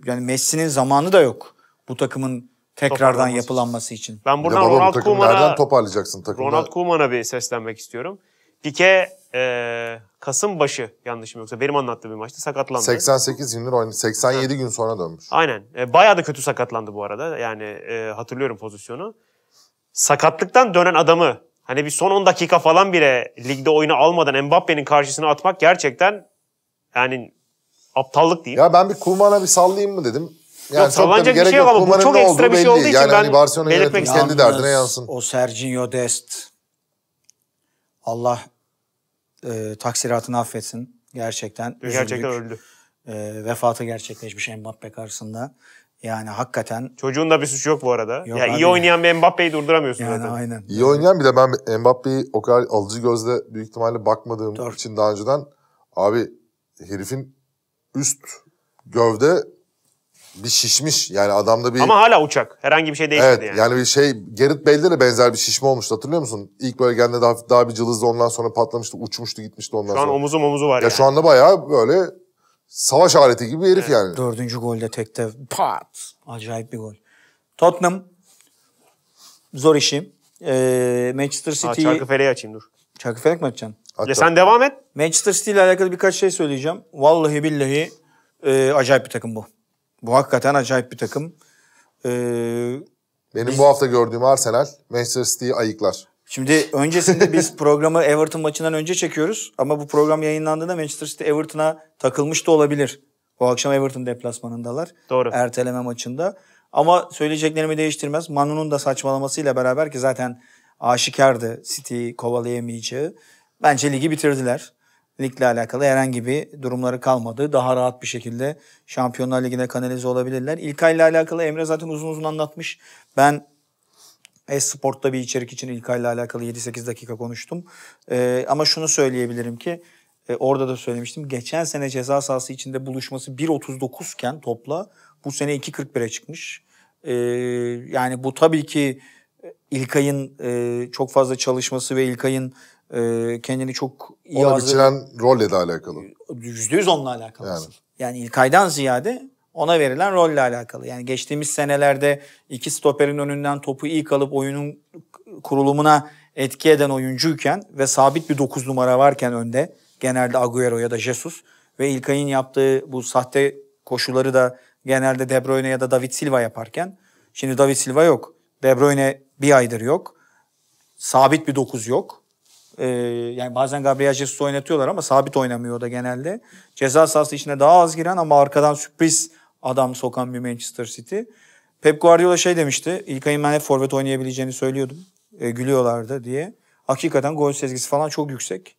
yani Messi'nin zamanı da yok bu takımın tekrardan yapılanması için. Ben buradan ya baba, Ronald bu Koeman'a nereden toparlayacaksın takımda? Ronald Koeman'a bir seslenmek istiyorum. Pike e, Kasım başı yanlışım yoksa benim anlattığım bir maçta sakatlandı. 88 gündür oynadı. 87 ha. gün sonra dönmüş. Aynen. E, bayağı da kötü sakatlandı bu arada. Yani e, hatırlıyorum pozisyonu. Sakatlıktan dönen adamı hani bir son 10 dakika falan bile ligde oyunu almadan Mbappe'nin karşısına atmak gerçekten yani aptallık diyeyim. Ya ben bir Kuman'a bir sallayayım mı dedim. Yani yok, çok bir şey yok ama bu çok ekstra bir şey olduğu için yani ben hani Barcelona belirtmek Kendi derdine yansın. O Sergio Dest Allah e, taksiratını affetsin. Gerçekten üzüldük. Gerçekten öldü. E, vefatı gerçekleşmiş Mbappe karşısında. Yani hakikaten... Çocuğun da bir suçu yok bu arada. Yok ya iyi oynayan bir Mbappe'yi durduramıyorsun yani zaten. Aynen. İyi oynayan bir de ben Mbappe'yi o kadar alıcı gözle büyük ihtimalle bakmadığım Doğru. için daha önceden abi herifin üst gövde bir şişmiş. Yani adamda bir... Ama hala uçak. Herhangi bir şey değişmedi evet, yani. yani bir şey Gerrit Bale'de de benzer bir şişme olmuştu hatırlıyor musun? İlk bölgende daha, daha bir cılızdı ondan sonra patlamıştı, uçmuştu gitmişti ondan sonra. Şu an omuzu omuzu var ya. Yani. Şu anda bayağı böyle savaş aleti gibi bir herif evet. yani. Dördüncü golde tekte pat. Acayip bir gol. Tottenham zor işi. Ee, Manchester City'yi... Ha, Çarkıfele'yi açayım dur. Çarkıfele mi açacaksın? Hatta ya sen devam et. Manchester City ile alakalı birkaç şey söyleyeceğim. Vallahi billahi e, acayip bir takım bu. Bu hakikaten acayip bir takım. E, Benim biz... bu hafta gördüğüm Arsenal Manchester City'yi ayıklar. Şimdi öncesinde biz programı Everton maçından önce çekiyoruz. Ama bu program yayınlandığında Manchester City Everton'a takılmış da olabilir. Bu akşam Everton deplasmanındalar. Doğru. Erteleme maçında. Ama söyleyeceklerimi değiştirmez. Manu'nun da saçmalamasıyla beraber ki zaten aşikardı City'yi kovalayamayacağı. Bence ligi bitirdiler. Ligle alakalı herhangi bir durumları kalmadı. Daha rahat bir şekilde Şampiyonlar Ligi'ne kanalize olabilirler. İlkay'la alakalı Emre zaten uzun uzun anlatmış. Ben Esport'ta bir içerik için İlkay'la alakalı 7-8 dakika konuştum. Ee, ama şunu söyleyebilirim ki e, orada da söylemiştim. Geçen sene ceza sahası içinde buluşması 1.39 iken topla bu sene 2.41'e çıkmış. Ee, yani bu tabii ki İlkay'ın e, çok fazla çalışması ve İlkay'ın e, kendini çok iyi Ona hazır... rolle de alakalı. %100 onunla alakalı. Yani. yani İlkay'dan ziyade ona verilen rolle alakalı. Yani geçtiğimiz senelerde iki stoperin önünden topu iyi kalıp oyunun kurulumuna etki eden oyuncuyken ve sabit bir 9 numara varken önde genelde Agüero ya da Jesus ve İlkay'ın yaptığı bu sahte koşuları da genelde De Bruyne ya da David Silva yaparken şimdi David Silva yok. De Bruyne bir aydır yok. Sabit bir 9 yok. Ee, yani bazen Gabriel Jesus oynatıyorlar ama sabit oynamıyor da genelde. Ceza sahası içine daha az giren ama arkadan sürpriz adam sokan bir Manchester City. Pep Guardiola şey demişti. ayın ben hep forvet oynayabileceğini söylüyordum. E, gülüyorlardı diye. Hakikaten gol sezgisi falan çok yüksek.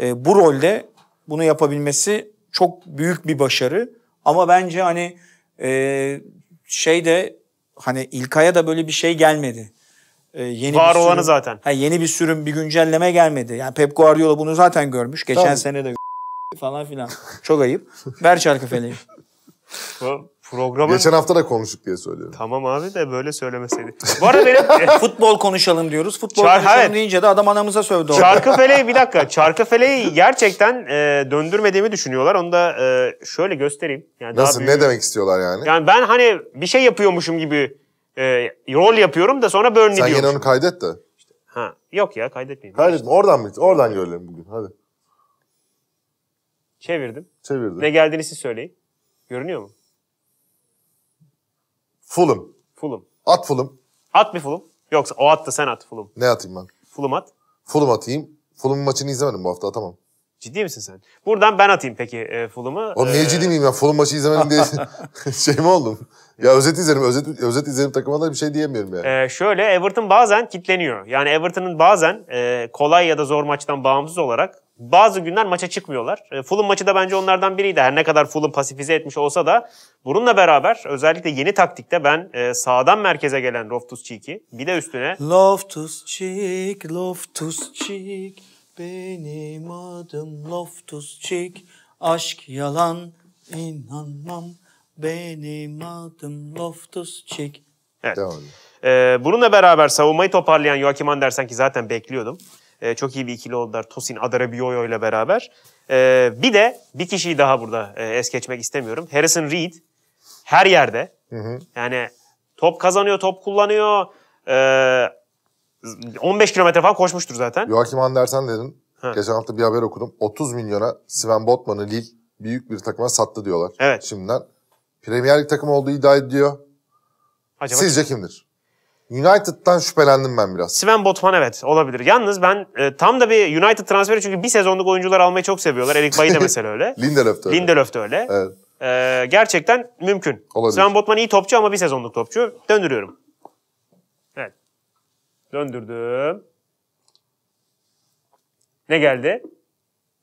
E, bu rolde bunu yapabilmesi çok büyük bir başarı. Ama bence hani e, şey de hani İlkay'a da böyle bir şey gelmedi. Ee, yeni var bir olanı zaten. Ha, yeni bir sürüm, bir güncelleme gelmedi. Yani Pep Guardiola bunu zaten görmüş. Geçen Tabii. sene de falan filan. Çok ayıp. Ver çarkı feleği. Programın... Geçen hafta da konuştuk diye söylüyorum. Tamam abi de böyle söylemeseydi. Bu arada benim... futbol konuşalım diyoruz. Futbol Çar- konuşalım evet. deyince de adam anamıza sövdü. Çarkı feleği bir dakika. Çarkı feleği gerçekten e, döndürmediğimi düşünüyorlar. Onu da e, şöyle göstereyim. Yani Nasıl? Daha Ne demek istiyorlar yani? Yani ben hani bir şey yapıyormuşum gibi e, rol yapıyorum da sonra burn diyorum. Sen yine onu kaydet de. İşte, ha. Yok ya kaydetmeyeyim. Kaydetme oradan mı? Oradan görelim bugün hadi. Çevirdim. Çevirdim. Ne geldiğini siz söyleyin. Görünüyor mu? Fulham. Fulham. At Fulham. At bir Fulham. Yoksa o at da sen at Fulham. Ne atayım ben? Fulham at. Fulham atayım. Fulham maçını izlemedim bu hafta atamam. Ciddi misin sen? Buradan ben atayım peki e, Fulham'ı. Oğlum niye ee... ciddi miyim ya? Fulham maçı izlemedim diye şey mi oldum? Ya özet izlerim, özet, özet izlerim takıma da bir şey diyemiyorum yani. Ee, şöyle Everton bazen kitleniyor. Yani Everton'ın bazen e, kolay ya da zor maçtan bağımsız olarak bazı günler maça çıkmıyorlar. E, Fulham maçı da bence onlardan biriydi. Her ne kadar Fulham pasifize etmiş olsa da bununla beraber özellikle yeni taktikte ben e, sağdan merkeze gelen Loftus-Cheek'i bir de üstüne... Loftus-Cheek, Loftus-Cheek... Benim adım Loftus Cheek, aşk yalan inanmam. Benim adım Loftus Cheek. Evet. Devam. Ee, bununla beraber savunmayı toparlayan Joachim Andersen ki zaten bekliyordum. Ee, çok iyi bir ikili oldular Tosin Adarabioyo ile beraber. Ee, bir de bir kişiyi daha burada e, es geçmek istemiyorum. Harrison Reed her yerde. Hı hı. Yani top kazanıyor, top kullanıyor. Ee, 15 kilometre falan koşmuştur zaten. Joachim Andersen dedin. Ha. Geçen hafta bir haber okudum. 30 milyona Sven Botman'ı Lille büyük bir takıma sattı diyorlar. Evet. Şimdiden Premier Lig takımı olduğu iddia ediyor. Acaba Sizce kim? kimdir? United'dan şüphelendim ben biraz. Sven Botman evet olabilir. Yalnız ben e, tam da bir United transferi çünkü bir sezonluk oyuncular almayı çok seviyorlar. Erik Bailly de mesela öyle. Lindelöf de öyle. Lindelöf de öyle. Evet. E, gerçekten mümkün. Olabilir. Sven Botman iyi topçu ama bir sezonluk topçu. Döndürüyorum. Döndürdüm. Ne geldi?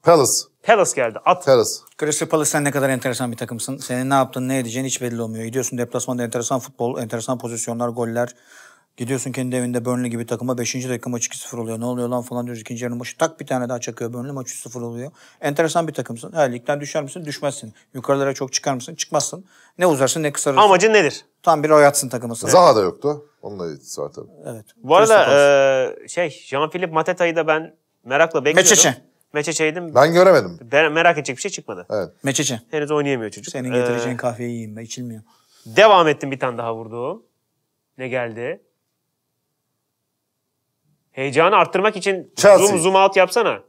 Palace. Palace geldi. At. Palace. Crystal Palace sen ne kadar enteresan bir takımsın. Senin ne yaptığın, ne edeceğin hiç belli olmuyor. Gidiyorsun deplasmanda enteresan futbol, enteresan pozisyonlar, goller. Gidiyorsun kendi evinde Burnley gibi takıma 5. dakika maç 2-0 oluyor. Ne oluyor lan falan diyoruz. İkinci yarının başı tak bir tane daha çakıyor Burnley maç 3-0 oluyor. Enteresan bir takımsın. Her ligden düşer misin? Düşmezsin. Yukarılara çok çıkar mısın? Çıkmazsın. Ne uzarsın ne kısarırsın. Amacın nedir? Tam bir oyatsın takımısın. Zaha da yoktu. Onunla ilgisi var tabii. Evet. Bu arada e, şey Jean-Philippe Mateta'yı da ben merakla bekliyordum. Meçeçe. Meçeçe'ydim. Ben göremedim. Ben, merak edecek bir şey çıkmadı. Evet. Meçeçe. Henüz oynayamıyor çocuk. Senin getireceğin ee, kahveyi yiyeyim ben içilmiyor. Devam ettim bir tane daha vurdu. Ne geldi? Heyecanı arttırmak için Chelsea. zoom zoom out yapsana.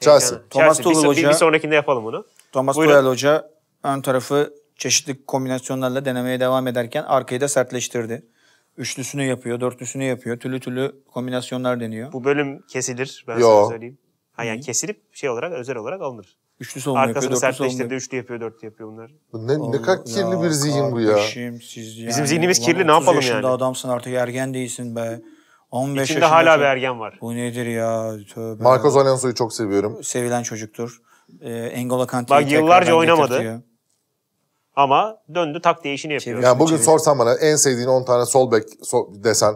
Chelsea. Heyecanı. Thomas Chelsea. Tuchel Hoca. Bir, bir sonrakinde yapalım bunu. Thomas Tuchel Hoca ön tarafı çeşitli kombinasyonlarla denemeye devam ederken arkayı da sertleştirdi. Üçlüsünü yapıyor, dörtlüsünü yapıyor. Türlü türlü kombinasyonlar deniyor. Bu bölüm kesilir ben Yo. sana söyleyeyim. Ha yani kesilip şey olarak özel olarak alınır. Üçlü savunma yapıyor, dörtlü savunma yapıyor. Üçlü yapıyor, dörtlü yapıyor bunlar. Bu ne, ne kadar kirli ya, bir zihin bu ya. Siz yani, Bizim zihnimiz kirli ne yapalım yani. yaşında adamsın artık ergen değilsin be. 15 İçinde hala bir ergen var. Bu nedir ya? Tövbe. Marcos Alonso'yu çok seviyorum. Sevilen çocuktur. Ee, Engola Kante'yi Bak yıllarca oynamadı. Ama döndü tak değişini yapıyor. Çevir, yani bugün çevir. sorsan bana en sevdiğin 10 tane sol bek sol, desen,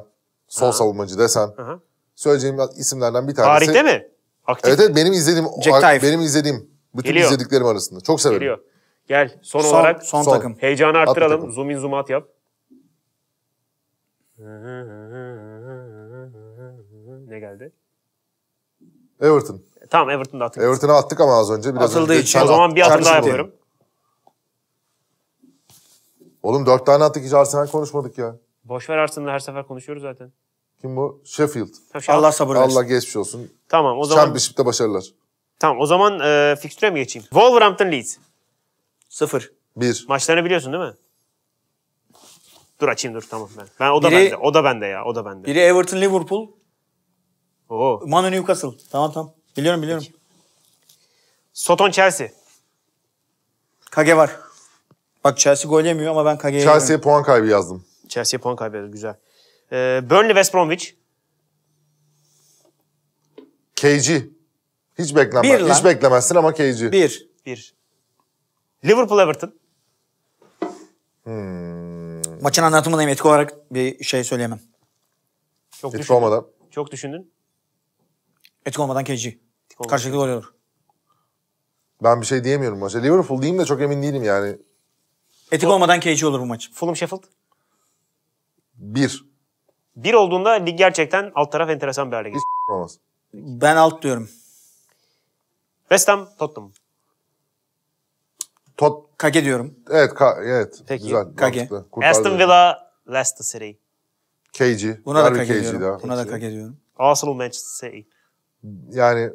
sol Aha. savunmacı desen. Aha. Söyleyeceğim isimlerden bir tanesi. Tarihte mi? Aktif. Evet, evet benim izlediğim Jack benim izlediğim bütün Geliyor. izlediklerim arasında. Çok severim. Geliyor. Gel son, son olarak son, son takım. Heyecanı arttıralım. Zoom in zoom out yap. Hı hı hale geldi? Everton. E, tamam Everton'da attık. Everton'a attık ama az önce. Biraz Atıldığı önce için o zaman bir atım daha yapıyorum. Oğlum dört tane attık hiç Arsenal konuşmadık ya. Boş ver Arsenal'ı her sefer konuşuyoruz zaten. Kim bu? Sheffield. Ha, Allah sabır versin. Allah geçmiş olsun. Tamam o zaman Championship'te başarılar. tamam o zaman e, fikstüre mi geçeyim? Wolverhampton Leeds. Sıfır. Bir. Maçlarını biliyorsun değil mi? Dur açayım dur tamam ben. Ben o da Biri- bende. O da bende ya. O da bende. Biri Everton Liverpool. Oo. Manu Newcastle. Tamam tamam. Biliyorum biliyorum. Peki. Soton Chelsea. Kage var. Bak Chelsea gol yemiyor ama ben Kage'ye Chelsea'ye puan kaybı yazdım. Chelsea'ye puan kaybı güzel. Ee, Burnley West Bromwich. KG. Hiç beklenmez. Bir Hiç beklemezsin ama KG. Bir. Bir. Liverpool Everton. Hmm. Maçın anlatımını etki olarak bir şey söyleyemem. Çok Etki düşündün. olmadan. Çok düşündün. Etik olmadan KG. Karşılıklı gol olur. Ben bir şey diyemiyorum maça. Liverpool diyeyim de çok emin değilim yani. Etik olmadan KG olur bu maç. Fulham Sheffield. Bir. Bir olduğunda lig gerçekten alt taraf enteresan bir hale gelir. Olmaz. Ben alt diyorum. West Ham, Tottenham. Tot Kage diyorum. Evet, ka- evet. Peki. Güzel. Kage. Aston Villa, Leicester City. KG. Buna da Harry kage KG diyorum. daha. Buna da kage diyorum. Arsenal, Manchester City yani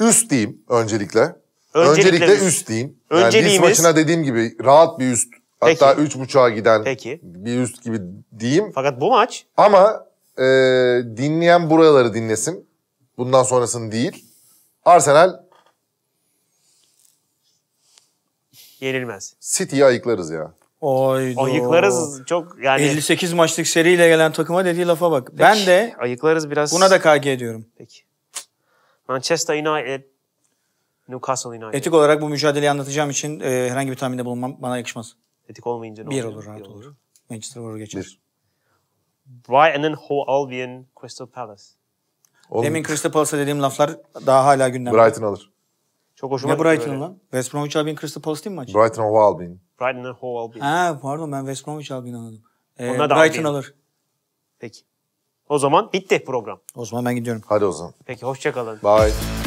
üst diyeyim öncelikle. Öncelikle, öncelikle üst diyeyim. Yani Önceliğimiz... maçına dediğim gibi rahat bir üst. Hatta üç 3.5'a giden Peki. bir üst gibi diyeyim. Fakat bu maç... Ama e, dinleyen buraları dinlesin. Bundan sonrasını değil. Arsenal... Yenilmez. City'yi ayıklarız ya. Oydu. Ayıklarız çok yani. 58 maçlık seriyle gelen takıma dediği lafa bak. Peki, ben de ayıklarız biraz. Buna da KG ediyorum. Peki. Manchester United Newcastle United. Etik olarak bu mücadeleyi anlatacağım için e, herhangi bir tahminde bulunmam bana yakışmaz. Etik olmayınca ne bir olur? olur rahat bir olur. olur. Manchester olur geçer. Bir. Brighton Hove Albion Crystal Palace. Demin Crystal Palace'a dediğim laflar daha hala gündemde. Brighton alır. Çok hoşuma gitti. Ne Brighton lan? West Bromwich Albion Crystal Palace değil mi maç? Brighton Hove Albion. Brighton Hove Albion. Ha pardon ben West Bromwich Albion anladım. Ee, Onlar da Brighton alır. Peki. O zaman bitti program. O zaman ben gidiyorum. Hadi o zaman. Peki hoşçakalın. Bye.